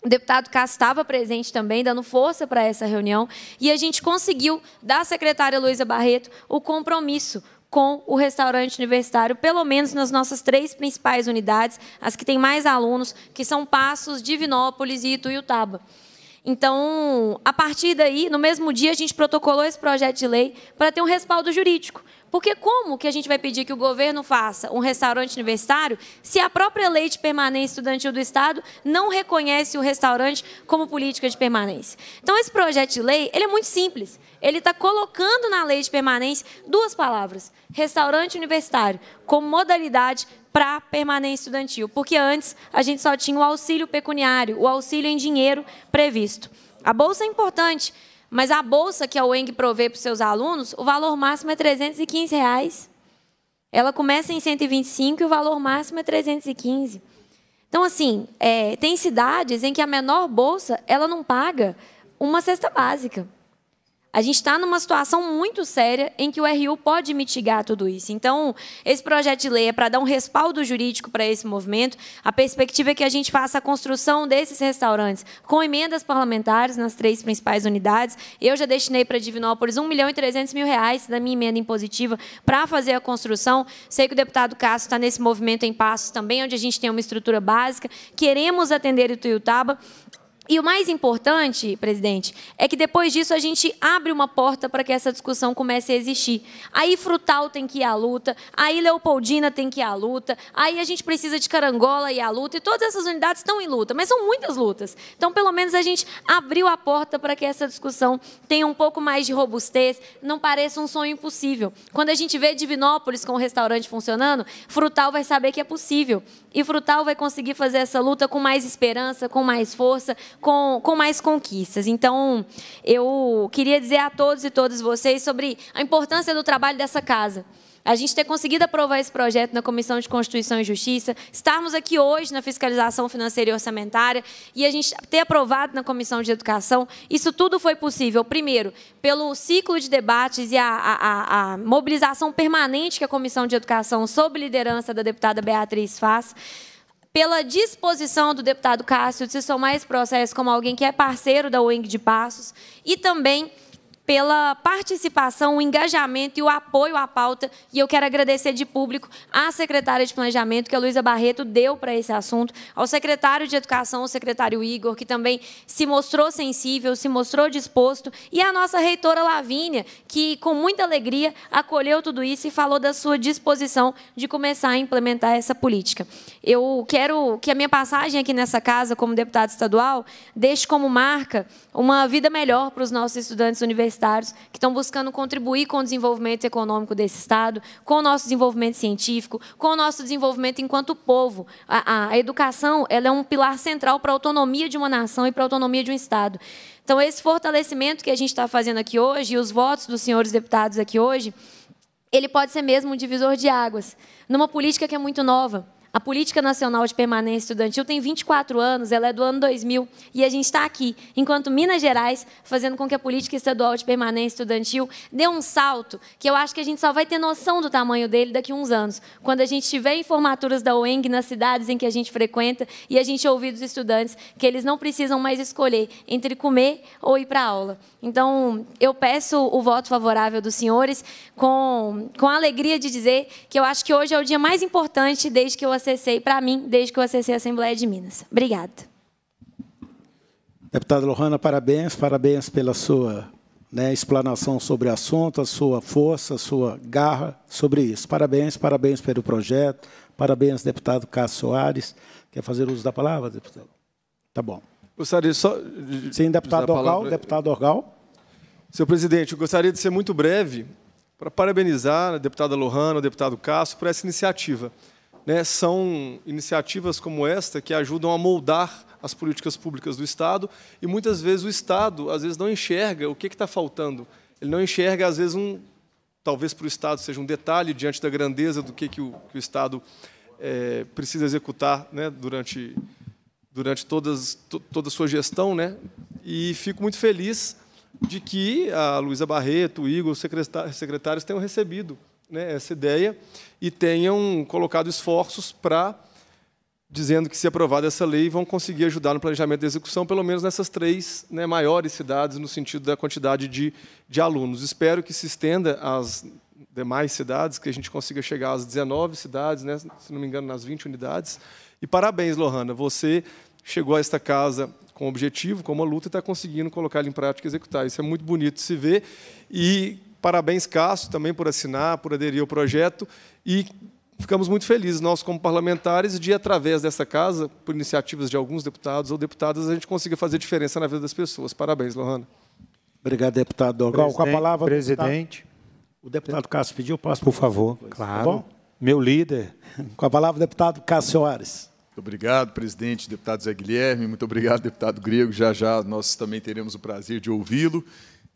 O deputado Cass estava presente também, dando força para essa reunião, e a gente conseguiu da secretária Luísa Barreto o compromisso com o restaurante universitário, pelo menos nas nossas três principais unidades, as que têm mais alunos, que são Passos, Divinópolis e Ituiutaba. Então, a partir daí, no mesmo dia, a gente protocolou esse projeto de lei para ter um respaldo jurídico. Porque como que a gente vai pedir que o governo faça um restaurante universitário se a própria lei de permanência estudantil do Estado não reconhece o restaurante como política de permanência? Então, esse projeto de lei ele é muito simples. Ele está colocando na lei de permanência duas palavras, restaurante universitário, como modalidade para permanência estudantil, porque antes a gente só tinha o auxílio pecuniário, o auxílio em dinheiro previsto. A bolsa é importante, mas a bolsa que a UENG provê para os seus alunos, o valor máximo é R$ 315. Reais. Ela começa em 125 e o valor máximo é 315. Então, assim, é, tem cidades em que a menor bolsa ela não paga uma cesta básica. A gente está numa situação muito séria em que o RU pode mitigar tudo isso. Então, esse projeto de lei é para dar um respaldo jurídico para esse movimento. A perspectiva é que a gente faça a construção desses restaurantes com emendas parlamentares nas três principais unidades. Eu já destinei para Divinópolis 1 milhão e 300 mil reais da minha emenda impositiva para fazer a construção. Sei que o deputado Castro está nesse movimento em Passos também, onde a gente tem uma estrutura básica. Queremos atender o Tuiutaba. E o mais importante, presidente, é que depois disso a gente abre uma porta para que essa discussão comece a existir. Aí Frutal tem que ir à luta, aí Leopoldina tem que ir à luta, aí a gente precisa de Carangola e à luta, e todas essas unidades estão em luta, mas são muitas lutas. Então, pelo menos a gente abriu a porta para que essa discussão tenha um pouco mais de robustez, não pareça um sonho impossível. Quando a gente vê Divinópolis com o restaurante funcionando, Frutal vai saber que é possível. E Frutal vai conseguir fazer essa luta com mais esperança, com mais força, com, com mais conquistas. Então, eu queria dizer a todos e todas vocês sobre a importância do trabalho dessa casa. A gente ter conseguido aprovar esse projeto na Comissão de Constituição e Justiça, estarmos aqui hoje na fiscalização financeira e orçamentária e a gente ter aprovado na Comissão de Educação, isso tudo foi possível, primeiro, pelo ciclo de debates e a, a, a mobilização permanente que a Comissão de Educação, sob liderança da deputada Beatriz, faz pela disposição do deputado Cássio de se somar esse processo como alguém que é parceiro da UENG de Passos e também pela participação, o engajamento e o apoio à pauta. E eu quero agradecer de público à secretária de Planejamento, que é a Luísa Barreto deu para esse assunto, ao secretário de Educação, o secretário Igor, que também se mostrou sensível, se mostrou disposto, e à nossa reitora Lavínia, que com muita alegria acolheu tudo isso e falou da sua disposição de começar a implementar essa política. Eu quero que a minha passagem aqui nessa casa, como deputado estadual, deixe como marca uma vida melhor para os nossos estudantes universitários universitários que estão buscando contribuir com o desenvolvimento econômico desse Estado, com o nosso desenvolvimento científico, com o nosso desenvolvimento enquanto povo. A, a, educação ela é um pilar central para a autonomia de uma nação e para a autonomia de um Estado. Então, esse fortalecimento que a gente está fazendo aqui hoje, e os votos dos senhores deputados aqui hoje, ele pode ser mesmo um divisor de águas, numa política que é muito nova. A Política Nacional de Permanência Estudantil tem 24 anos, ela é do ano 2000, e a gente está aqui, enquanto Minas Gerais, fazendo com que a Política Estadual de Permanência Estudantil dê um salto que eu acho que a gente só vai ter noção do tamanho dele daqui a uns anos, quando a gente tiver em formaturas da UENG nas cidades em que a gente frequenta e a gente ouvir dos estudantes que eles não precisam mais escolher entre comer ou ir para aula. Então, eu peço o voto favorável dos senhores com, com a alegria de dizer que eu acho que hoje é o dia mais importante desde que eu acessei, para mim, desde que eu acessei a Assembleia de Minas. Obrigada. Deputada Lohana, parabéns, parabéns pela sua né, explanação sobre o assunto, a sua força, a sua garra sobre isso. Parabéns, parabéns pelo projeto, parabéns, deputado Cássio Soares. Quer fazer uso da palavra, deputado? Tá bom. Gostaria só. De Sim, deputado Orgal. Deputado Orgal. Senhor presidente, eu gostaria de ser muito breve para parabenizar a deputada Lohana, o deputado Cássio, por essa iniciativa né, são iniciativas como esta que ajudam a moldar as políticas públicas do Estado e muitas vezes o Estado às vezes não enxerga o que está faltando. Ele não enxerga às vezes um, talvez para o Estado seja um detalhe diante da grandeza do que, que, o, que o Estado é, precisa executar né, durante durante todas, to, toda a sua gestão, né? E fico muito feliz de que a Luísa Barreto, o Igor, os secretários tenham recebido né, essa ideia e tenham colocado esforços para, dizendo que se aprovada essa lei, vão conseguir ajudar no planejamento da execução, pelo menos nessas três né, maiores cidades, no sentido da quantidade de, de alunos. Espero que se estenda às demais cidades, que a gente consiga chegar às 19 cidades, né, se não me engano, nas 20 unidades. E parabéns, Lohana, você chegou a esta casa com objetivo, com uma luta, e está conseguindo colocar em prática e executar. Isso é muito bonito de se ver. E Parabéns, Cássio, também por assinar, por aderir ao projeto. E ficamos muito felizes, nós, como parlamentares, de, através dessa casa, por iniciativas de alguns deputados ou deputadas, a gente conseguir fazer diferença na vida das pessoas. Parabéns, Lohana. Obrigado, deputado Dogal. Com a palavra. Presidente. O deputado Cássio pediu, posso, por é, favor. Tá claro. Tá Meu líder. Com a palavra, deputado Cássio Soares. Muito obrigado, presidente, deputado Zé Guilherme. Muito obrigado, deputado Grego. Já já nós também teremos o prazer de ouvi-lo.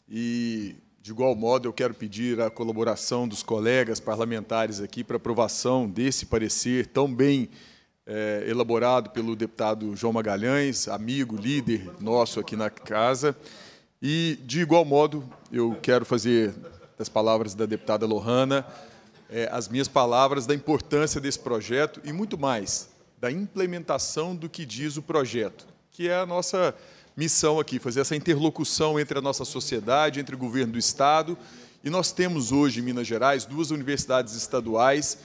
E de igual modo, eu quero pedir a colaboração dos colegas parlamentares aqui para aprovação desse parecer tão bem é, elaborado pelo deputado João Magalhães, amigo, líder nosso aqui na casa. E, de igual modo, eu quero fazer das palavras da deputada Lohana é, as minhas palavras da importância desse projeto e, muito mais, da implementação do que diz o projeto, que é a nossa missão aqui, fazer essa interlocução entre a nossa sociedade, entre o governo do Estado. E nós temos hoje em Minas Gerais duas universidades estaduais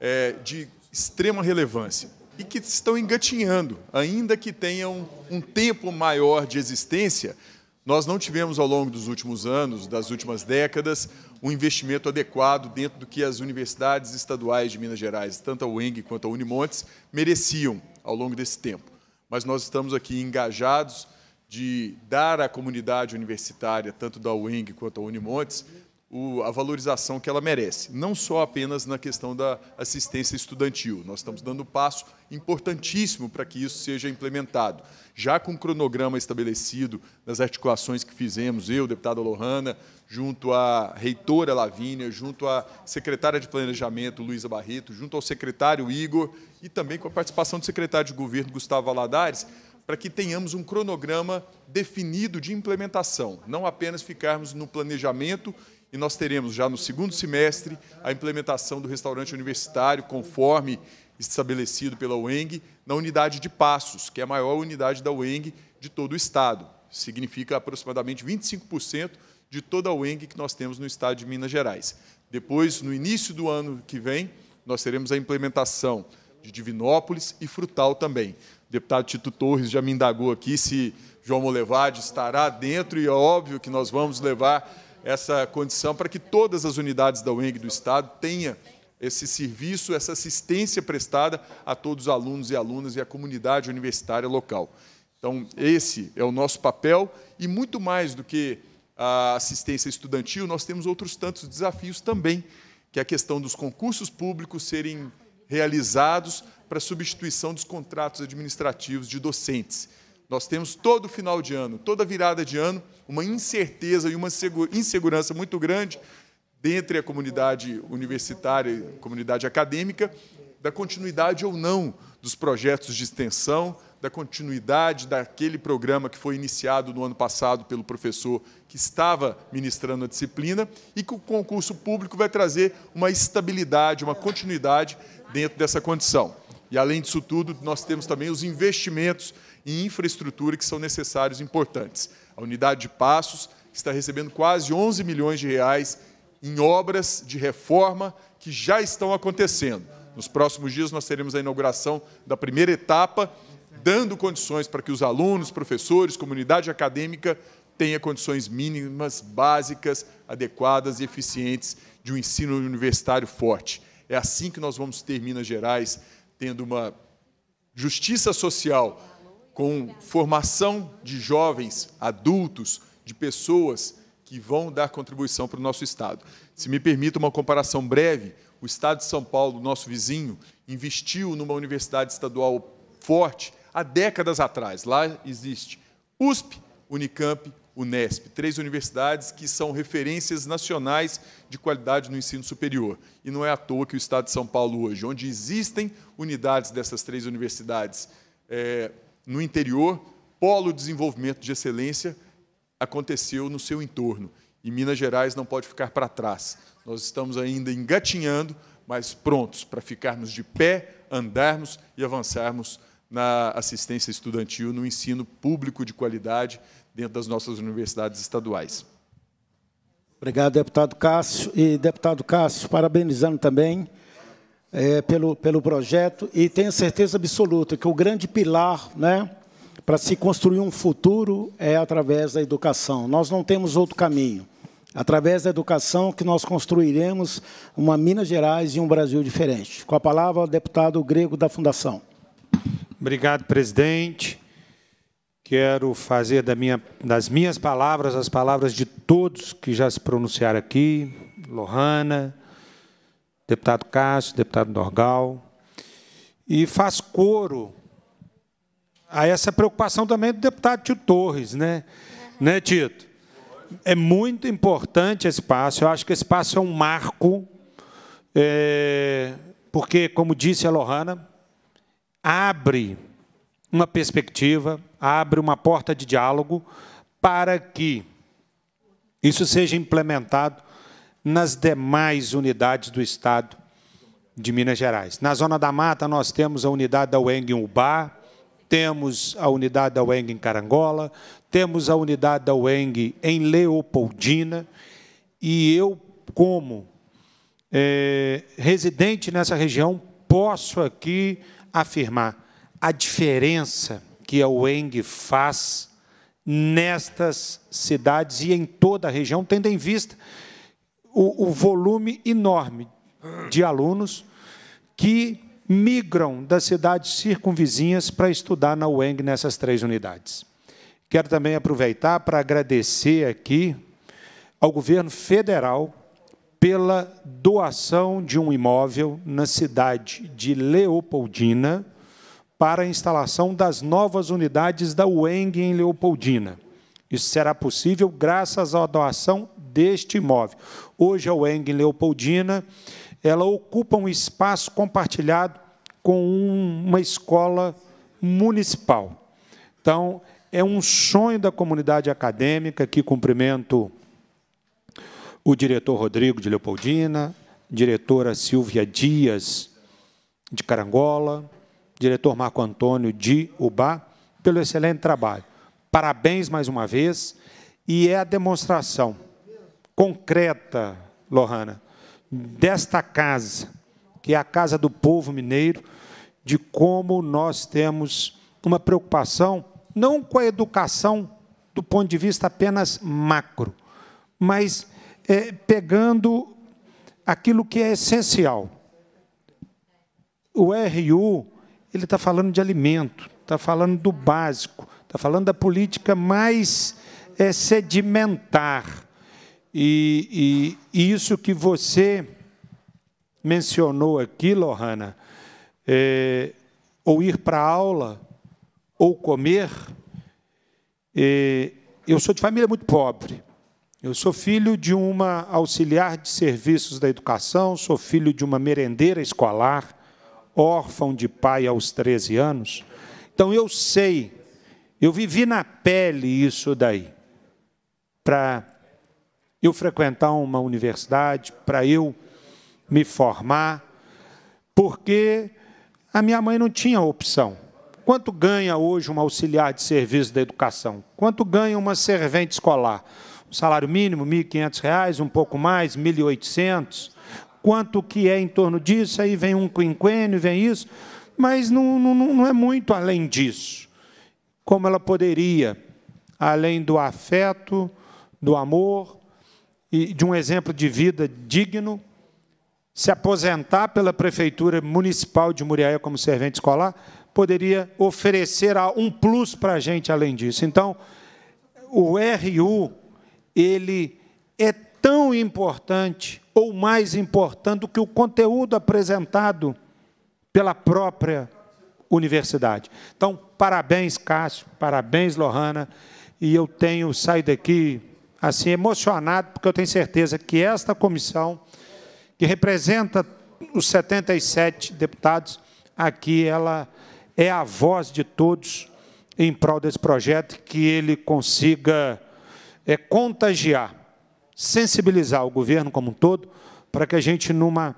é, de extrema relevância e que estão engatinhando, ainda que tenham um tempo maior de existência. Nós não tivemos ao longo dos últimos anos, das últimas décadas, um investimento adequado dentro do que as universidades estaduais de Minas Gerais, tanto a UENG quanto a Unimontes, mereciam ao longo desse tempo. Mas nós estamos aqui engajados de dar à comunidade universitária, tanto da UENG quanto da Unimontes, o, a valorização que ela merece. Não só apenas na questão da assistência estudantil. Nós estamos dando um passo importantíssimo para que isso seja implementado. Já com o cronograma estabelecido nas articulações que fizemos, eu, deputada Lohana, junto à reitora Lavínia, junto à secretária de Planejamento, Luísa Barreto, junto ao secretário Igor e também com a participação do secretário de Governo, Gustavo Aladares, para que tenhamos um cronograma definido de implementação, não apenas ficarmos no planejamento e nós teremos já no segundo semestre a implementação do restaurante universitário, conforme estabelecido pela UENG, na unidade de Passos, que é a maior unidade da UENG de todo o Estado. Significa aproximadamente 25% de toda a UENG que nós temos no Estado de Minas Gerais. Depois, no início do ano que vem, nós teremos a implementação de Divinópolis e Frutal também deputado Tito Torres já me indagou aqui se João Molevade estará dentro, e é óbvio que nós vamos levar essa condição para que todas as unidades da UENG do Estado tenham esse serviço, essa assistência prestada a todos os alunos e alunas e à comunidade universitária local. Então, esse é o nosso papel, e muito mais do que a assistência estudantil, nós temos outros tantos desafios também, que é a questão dos concursos públicos serem realizados para substituição dos contratos administrativos de docentes. Nós temos todo final de ano, toda virada de ano, uma incerteza e uma insegurança muito grande dentre a comunidade universitária, comunidade acadêmica, da continuidade ou não dos projetos de extensão, da continuidade daquele programa que foi iniciado no ano passado pelo professor que estava ministrando a disciplina e que o concurso público vai trazer uma estabilidade, uma continuidade dentro dessa condição. E além disso tudo, nós temos também os investimentos em infraestrutura que são necessários e importantes. A unidade de Passos está recebendo quase 11 milhões de reais em obras de reforma que já estão acontecendo. Nos próximos dias nós teremos a inauguração da primeira etapa, dando condições para que os alunos, professores, comunidade acadêmica tenha condições mínimas, básicas, adequadas e eficientes de um ensino universitário forte. É assim que nós vamos ter Minas Gerais tendo uma justiça social, com formação de jovens, adultos, de pessoas que vão dar contribuição para o nosso Estado. Se me permita uma comparação breve, o Estado de São Paulo, nosso vizinho, investiu numa universidade estadual forte há décadas atrás. Lá existe USP, Unicamp, Unesp, três universidades que são referências nacionais de qualidade no ensino superior. E não é à toa que o Estado de São Paulo hoje, onde existem unidades dessas três universidades é, no interior, polo desenvolvimento de excelência aconteceu no seu entorno. E Minas Gerais não pode ficar para trás. Nós estamos ainda engatinhando, mas prontos para ficarmos de pé, andarmos e avançarmos na assistência estudantil, no ensino público de qualidade, dentro das nossas universidades estaduais. Obrigado, deputado Cássio. E, deputado Cássio, parabenizando também é, pelo, pelo projeto e tenho certeza absoluta que o grande pilar né, para se construir um futuro é através da educação. Nós não temos outro caminho. Através da educação que nós construiremos uma Minas Gerais e um Brasil diferente. Com a palavra, o deputado grego da Fundação. Obrigado, presidente. Quero fazer da minha, das minhas palavras as palavras de todos que já se pronunciaram aqui, Lohana, deputado Cássio, deputado Dorgal, e faz coro a essa preocupação também do deputado Tito Torres, né? Uhum. né, Tito? É muito importante esse passo, eu acho que esse passo é um marco, é, porque, como disse a Lohana, abre uma perspectiva abre uma porta de diálogo para que isso seja implementado nas demais unidades do Estado de Minas Gerais. Na Zona da Mata, nós temos a unidade da UENG em Ubá, temos a unidade da UENG em Carangola, temos a unidade da UENG em Leopoldina, e eu, como é, residente nessa região, posso aqui afirmar a diferença que a UENG faz nestas cidades e em toda a região, tendo em vista o, o volume enorme de alunos que migram das cidades circunvizinhas para estudar na UENG nessas três unidades. Quero também aproveitar para agradecer aqui ao governo federal pela doação de um imóvel na cidade de Leopoldina, para a instalação das novas unidades da UENG em Leopoldina. Isso será possível graças à doação deste imóvel. Hoje, a UENG em Leopoldina ela ocupa um espaço compartilhado com uma escola municipal. Então, é um sonho da comunidade acadêmica que cumprimento o diretor Rodrigo de Leopoldina, diretora Silvia Dias de Carangola, diretor Marco Antônio de Uba, pelo excelente trabalho. Parabéns mais uma vez. E é a demonstração concreta, Lohana, desta casa, que é a casa do povo mineiro, de como nós temos uma preocupação não com a educação do ponto de vista apenas macro, mas é, pegando aquilo que é essencial. O RU ele está falando de alimento, está falando do básico, está falando da política mais é, sedimentar. E, e, e, isso que você mencionou aqui, Lohana, é, ou ir para a aula, ou comer. É, eu sou de família muito pobre. Eu sou filho de uma auxiliar de serviços da educação, sou filho de uma merendeira escolar órfão de pai aos 13 anos. Então eu sei, eu vivi na pele isso daí. Para eu frequentar uma universidade, para eu me formar, porque a minha mãe não tinha opção. Quanto ganha hoje um auxiliar de serviço da educação? Quanto ganha uma servente escolar? Um salário mínimo, R$ 1.500, um pouco mais, R$ 1.800 quanto que é em torno disso, aí vem um quinquênio, vem isso, mas não, não, não é muito além disso. Como ela poderia, além do afeto, do amor e de um exemplo de vida digno, se aposentar pela Prefeitura Municipal de Muriaé como servente escolar, poderia oferecer um plus para a gente além disso. Então, o RU, ele é tão importante ou mais importante do que o conteúdo apresentado pela própria universidade. Então, parabéns, Cássio, parabéns, Lohana, e eu tenho saído daqui assim emocionado, porque eu tenho certeza que esta comissão, que representa os 77 deputados, aqui ela é a voz de todos em prol desse projeto, que ele consiga é, contagiar sensibilizar o governo como um todo para que a gente, numa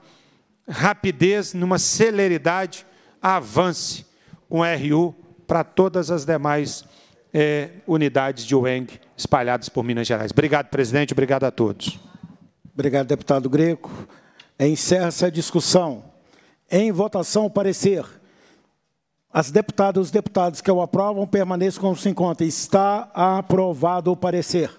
rapidez, numa celeridade, avance com um RU para todas as demais é, unidades de UENG espalhadas por Minas Gerais. Obrigado, presidente. Obrigado a todos. Obrigado, deputado Greco. Encerra-se a discussão. Em votação, o parecer. As deputadas e os deputados que o aprovam permaneçam como se encontra. Está aprovado o parecer.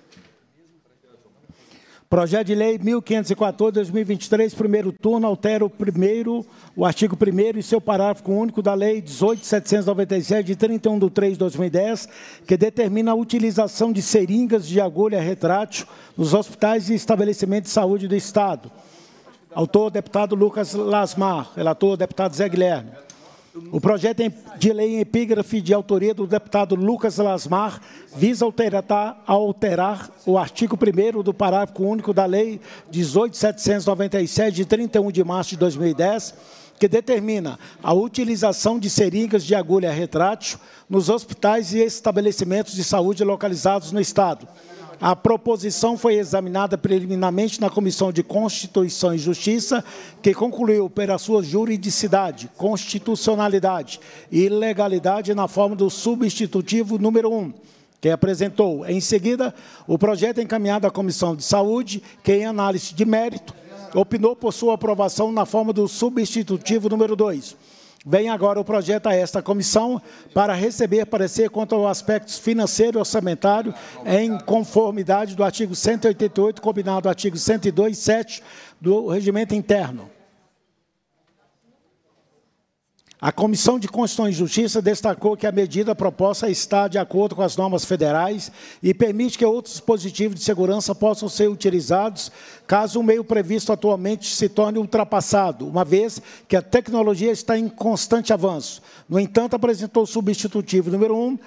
Projeto de Lei 1514/2023, primeiro turno, altera o primeiro, o artigo 1 e seu parágrafo único da Lei 18797 de 31 de 3 de 2010, que determina a utilização de seringas de agulha retrátil nos hospitais e estabelecimentos de saúde do Estado. Autor, deputado Lucas Lasmar. Relator, deputado Zé Guilherme. O projeto de lei em epígrafe de autoria do deputado Lucas Lasmar visa alterar, alterar o artigo 1 do parágrafo único da Lei 18.797, de 31 de março de 2010, que determina a utilização de seringas de agulha retrátil nos hospitais e estabelecimentos de saúde localizados no Estado. A proposição foi examinada preliminarmente na Comissão de Constituição e Justiça, que concluiu pela sua juridicidade, constitucionalidade e legalidade na forma do substitutivo número 1. Um que apresentou. Em seguida, o projeto encaminhado à Comissão de Saúde, que, em análise de mérito, opinou por sua aprovação na forma do substitutivo número 2. Vem agora o projeto a esta comissão para receber parecer quanto aos aspectos financeiro e orçamentário em conformidade do artigo 188, combinado artigo 102, 7 do Regimento Interno. A Comissão de Constituição e Justiça destacou que a medida proposta está de acordo com as normas federais e permite que outros dispositivos de segurança possam ser utilizados caso o meio previsto atualmente se torne ultrapassado, uma vez que a tecnologia está em constante avanço. No entanto, apresentou o substitutivo número 1 um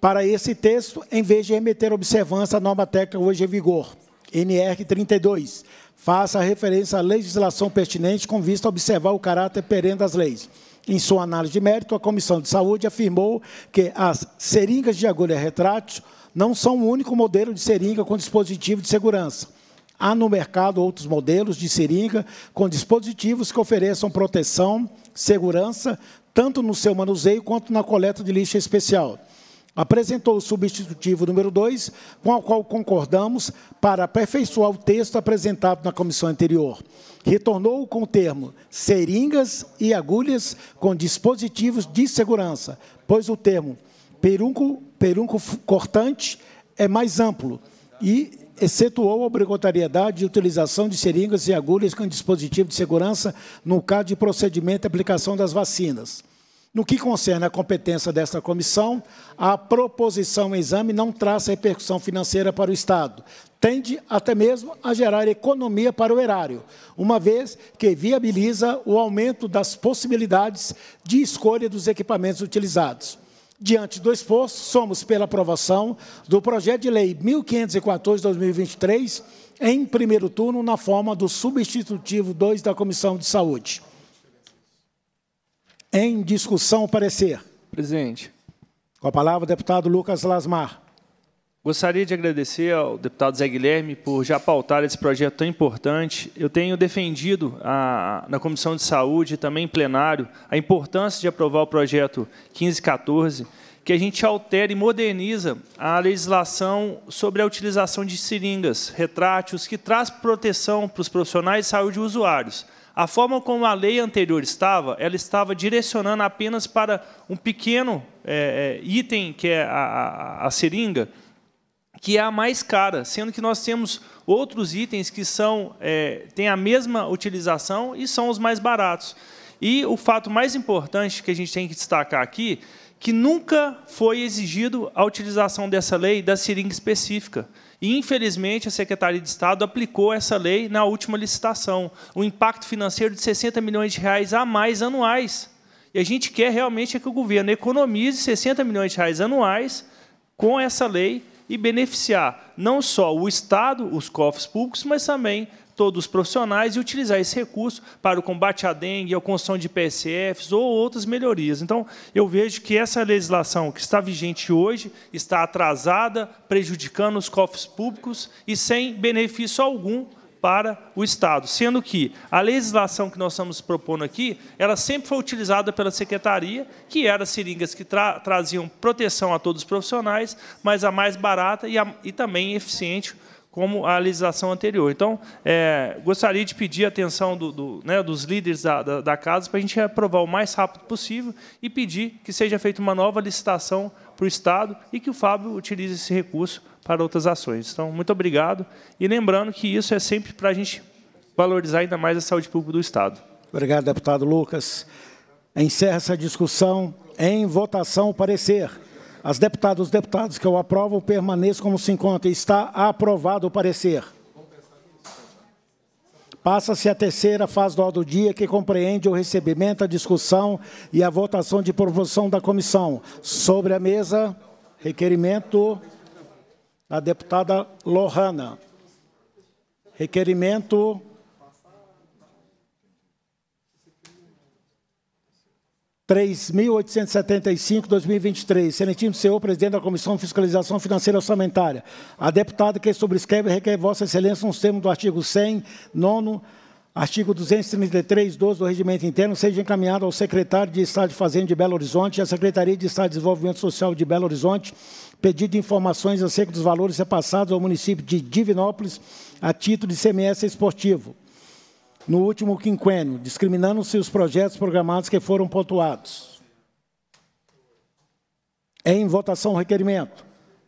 para esse texto, em vez de remeter observância à norma técnica hoje em vigor, NR 32. Faça referência à legislação pertinente com vista a observar o caráter perene das leis. Em sua análise de mérito, a Comissão de Saúde afirmou que as seringas de agulha retrátil não são o único modelo de seringa com dispositivo de segurança. Há no mercado outros modelos de seringa com dispositivos que ofereçam proteção, segurança, tanto no seu manuseio quanto na coleta de lixo especial. Apresentou o substitutivo número 2, com o qual concordamos para aperfeiçoar o texto apresentado na comissão anterior retornou com o termo seringas e agulhas com dispositivos de segurança, pois o termo perunco, perunco cortante é mais amplo e excetuou a obrigatoriedade de utilização de seringas e agulhas com dispositivo de segurança no caso de procedimento e aplicação das vacinas. No que concerne à competência desta comissão, a proposição em exame não traz repercussão financeira para o Estado. Tende até mesmo a gerar economia para o erário, uma vez que viabiliza o aumento das possibilidades de escolha dos equipamentos utilizados. Diante do exposto, somos pela aprovação do projeto de lei 1514-2023, em primeiro turno, na forma do substitutivo 2 da Comissão de Saúde. Em discussão, parecer. Presidente. Com a palavra, o deputado Lucas Lasmar. Gostaria de agradecer ao deputado Zé Guilherme por já pautar esse projeto tão importante. Eu tenho defendido a, na Comissão de Saúde e também em plenário a importância de aprovar o projeto 1514, que a gente altera e moderniza a legislação sobre a utilização de seringas retráteis, que traz proteção para os profissionais de saúde e usuários. A forma como a lei anterior estava, ela estava direcionando apenas para um pequeno é, é, item, que é a, a, a seringa, que é a mais cara, sendo que nós temos outros itens que são, é, têm a mesma utilização e são os mais baratos. E o fato mais importante que a gente tem que destacar aqui, que nunca foi exigido a utilização dessa lei da seringa específica. E, infelizmente, a Secretaria de Estado aplicou essa lei na última licitação. Um impacto financeiro de 60 milhões de reais a mais anuais. E a gente quer realmente é que o governo economize 60 milhões de reais anuais com essa lei e beneficiar não só o Estado, os cofres públicos, mas também todos os profissionais e utilizar esse recurso para o combate à dengue, a construção de PSFs ou outras melhorias. Então, eu vejo que essa legislação que está vigente hoje está atrasada, prejudicando os cofres públicos e sem benefício algum para o Estado, sendo que a legislação que nós estamos propondo aqui, ela sempre foi utilizada pela Secretaria, que era seringas que tra traziam proteção a todos os profissionais, mas a mais barata e, a, e também eficiente como a legislação anterior. Então, é, gostaria de pedir a atenção do, do, né, dos líderes da, da, da casa para a gente aprovar o mais rápido possível e pedir que seja feita uma nova licitação para o Estado e que o Fábio utilize esse recurso para outras ações. Então, muito obrigado. E lembrando que isso é sempre para a gente valorizar ainda mais a saúde pública do Estado. Obrigado, deputado Lucas. Encerra essa discussão. Em votação, o parecer. As deputadas e os deputados que o aprovam permaneçam como se encontra. Está aprovado o parecer. Passa-se a terceira fase do do dia, que compreende o recebimento, a discussão e a votação de proposição da comissão. Sobre a mesa, requerimento da deputada Lohana. Requerimento 3.875-2023. Excelentíssimo senhor presidente da Comissão de Fiscalização Financeira e Orçamentária, a deputada que sobrescreve requer Vossa Excelência nos termos do artigo 100, 9 Artigo 233, 12 do Regimento Interno, seja encaminhado ao secretário de Estado de Fazenda de Belo Horizonte e à Secretaria de Estado de Desenvolvimento Social de Belo Horizonte, pedido de informações acerca dos valores repassados ao município de Divinópolis a título de CMS esportivo no último quinquênio, discriminando-se os projetos programados que foram pontuados. Em votação, requerimento.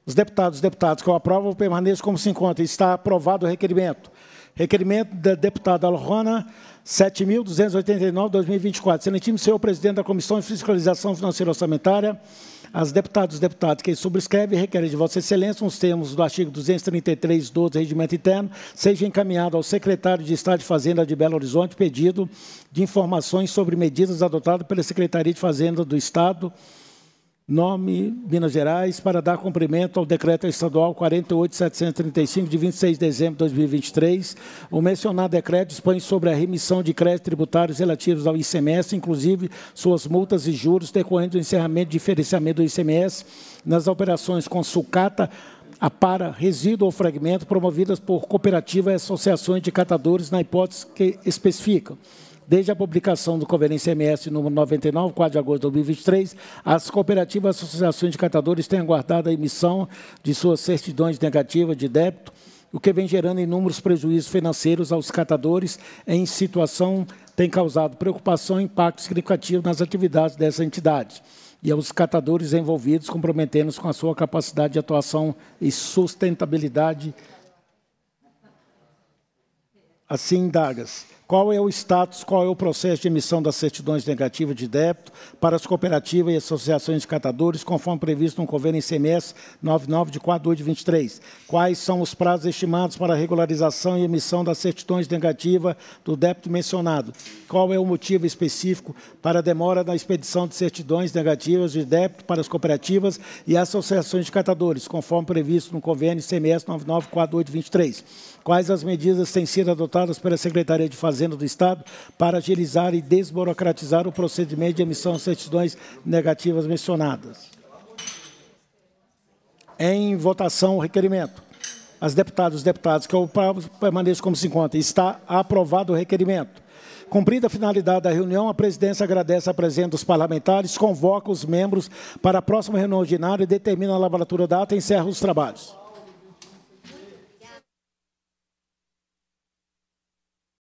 Os deputados e deputadas que o aprovam permaneçam como se encontram. Está aprovado o requerimento. Requerimento da deputada Alrona, 7.289, 2024. Excelentíssimo senhor presidente da Comissão de Fiscalização Financeira Orçamentária, as deputadas e deputados que subscrevem requerem de Vossa Excelência, nos termos do artigo 233, 12 do Regimento Interno, seja encaminhado ao secretário de Estado de Fazenda de Belo Horizonte pedido de informações sobre medidas adotadas pela Secretaria de Fazenda do Estado nome Minas Gerais, para dar cumprimento ao Decreto Estadual 48735, de 26 de dezembro de 2023. O mencionado decreto dispõe sobre a remissão de créditos tributários relativos ao ICMS, inclusive suas multas e juros decorrentes do encerramento e diferenciamento do ICMS nas operações com sucata, para resíduo ou fragmento promovidas por cooperativas e associações de catadores na hipótese que especificam. Desde a publicação do Convênio MS nº 99, 4 de agosto de 2023, as cooperativas e associações de catadores têm aguardado a emissão de suas certidões negativas de débito, o que vem gerando inúmeros prejuízos financeiros aos catadores em situação tem causado preocupação e impacto significativo nas atividades dessa entidade e aos catadores envolvidos, comprometendo-se com a sua capacidade de atuação e sustentabilidade. Assim indagas. Qual é o status, qual é o processo de emissão das certidões negativas de débito para as cooperativas e associações de catadores, conforme previsto no convênio ICMS 99 de 4 de 23? Quais são os prazos estimados para a regularização e emissão das certidões negativas do débito mencionado? Qual é o motivo específico para a demora na expedição de certidões negativas de débito para as cooperativas e associações de catadores, conforme previsto no convênio ICMS 99 de 23? quais as medidas têm sido adotadas pela Secretaria de Fazenda do Estado para agilizar e desburocratizar o procedimento de emissão de certidões negativas mencionadas. Em votação, o requerimento. As deputadas e os deputados que eu permaneço como se encontra. Está aprovado o requerimento. Cumprida a finalidade da reunião, a presidência agradece a presença dos parlamentares, convoca os membros para a próxima reunião ordinária e determina a laboratura da ata e encerra os trabalhos.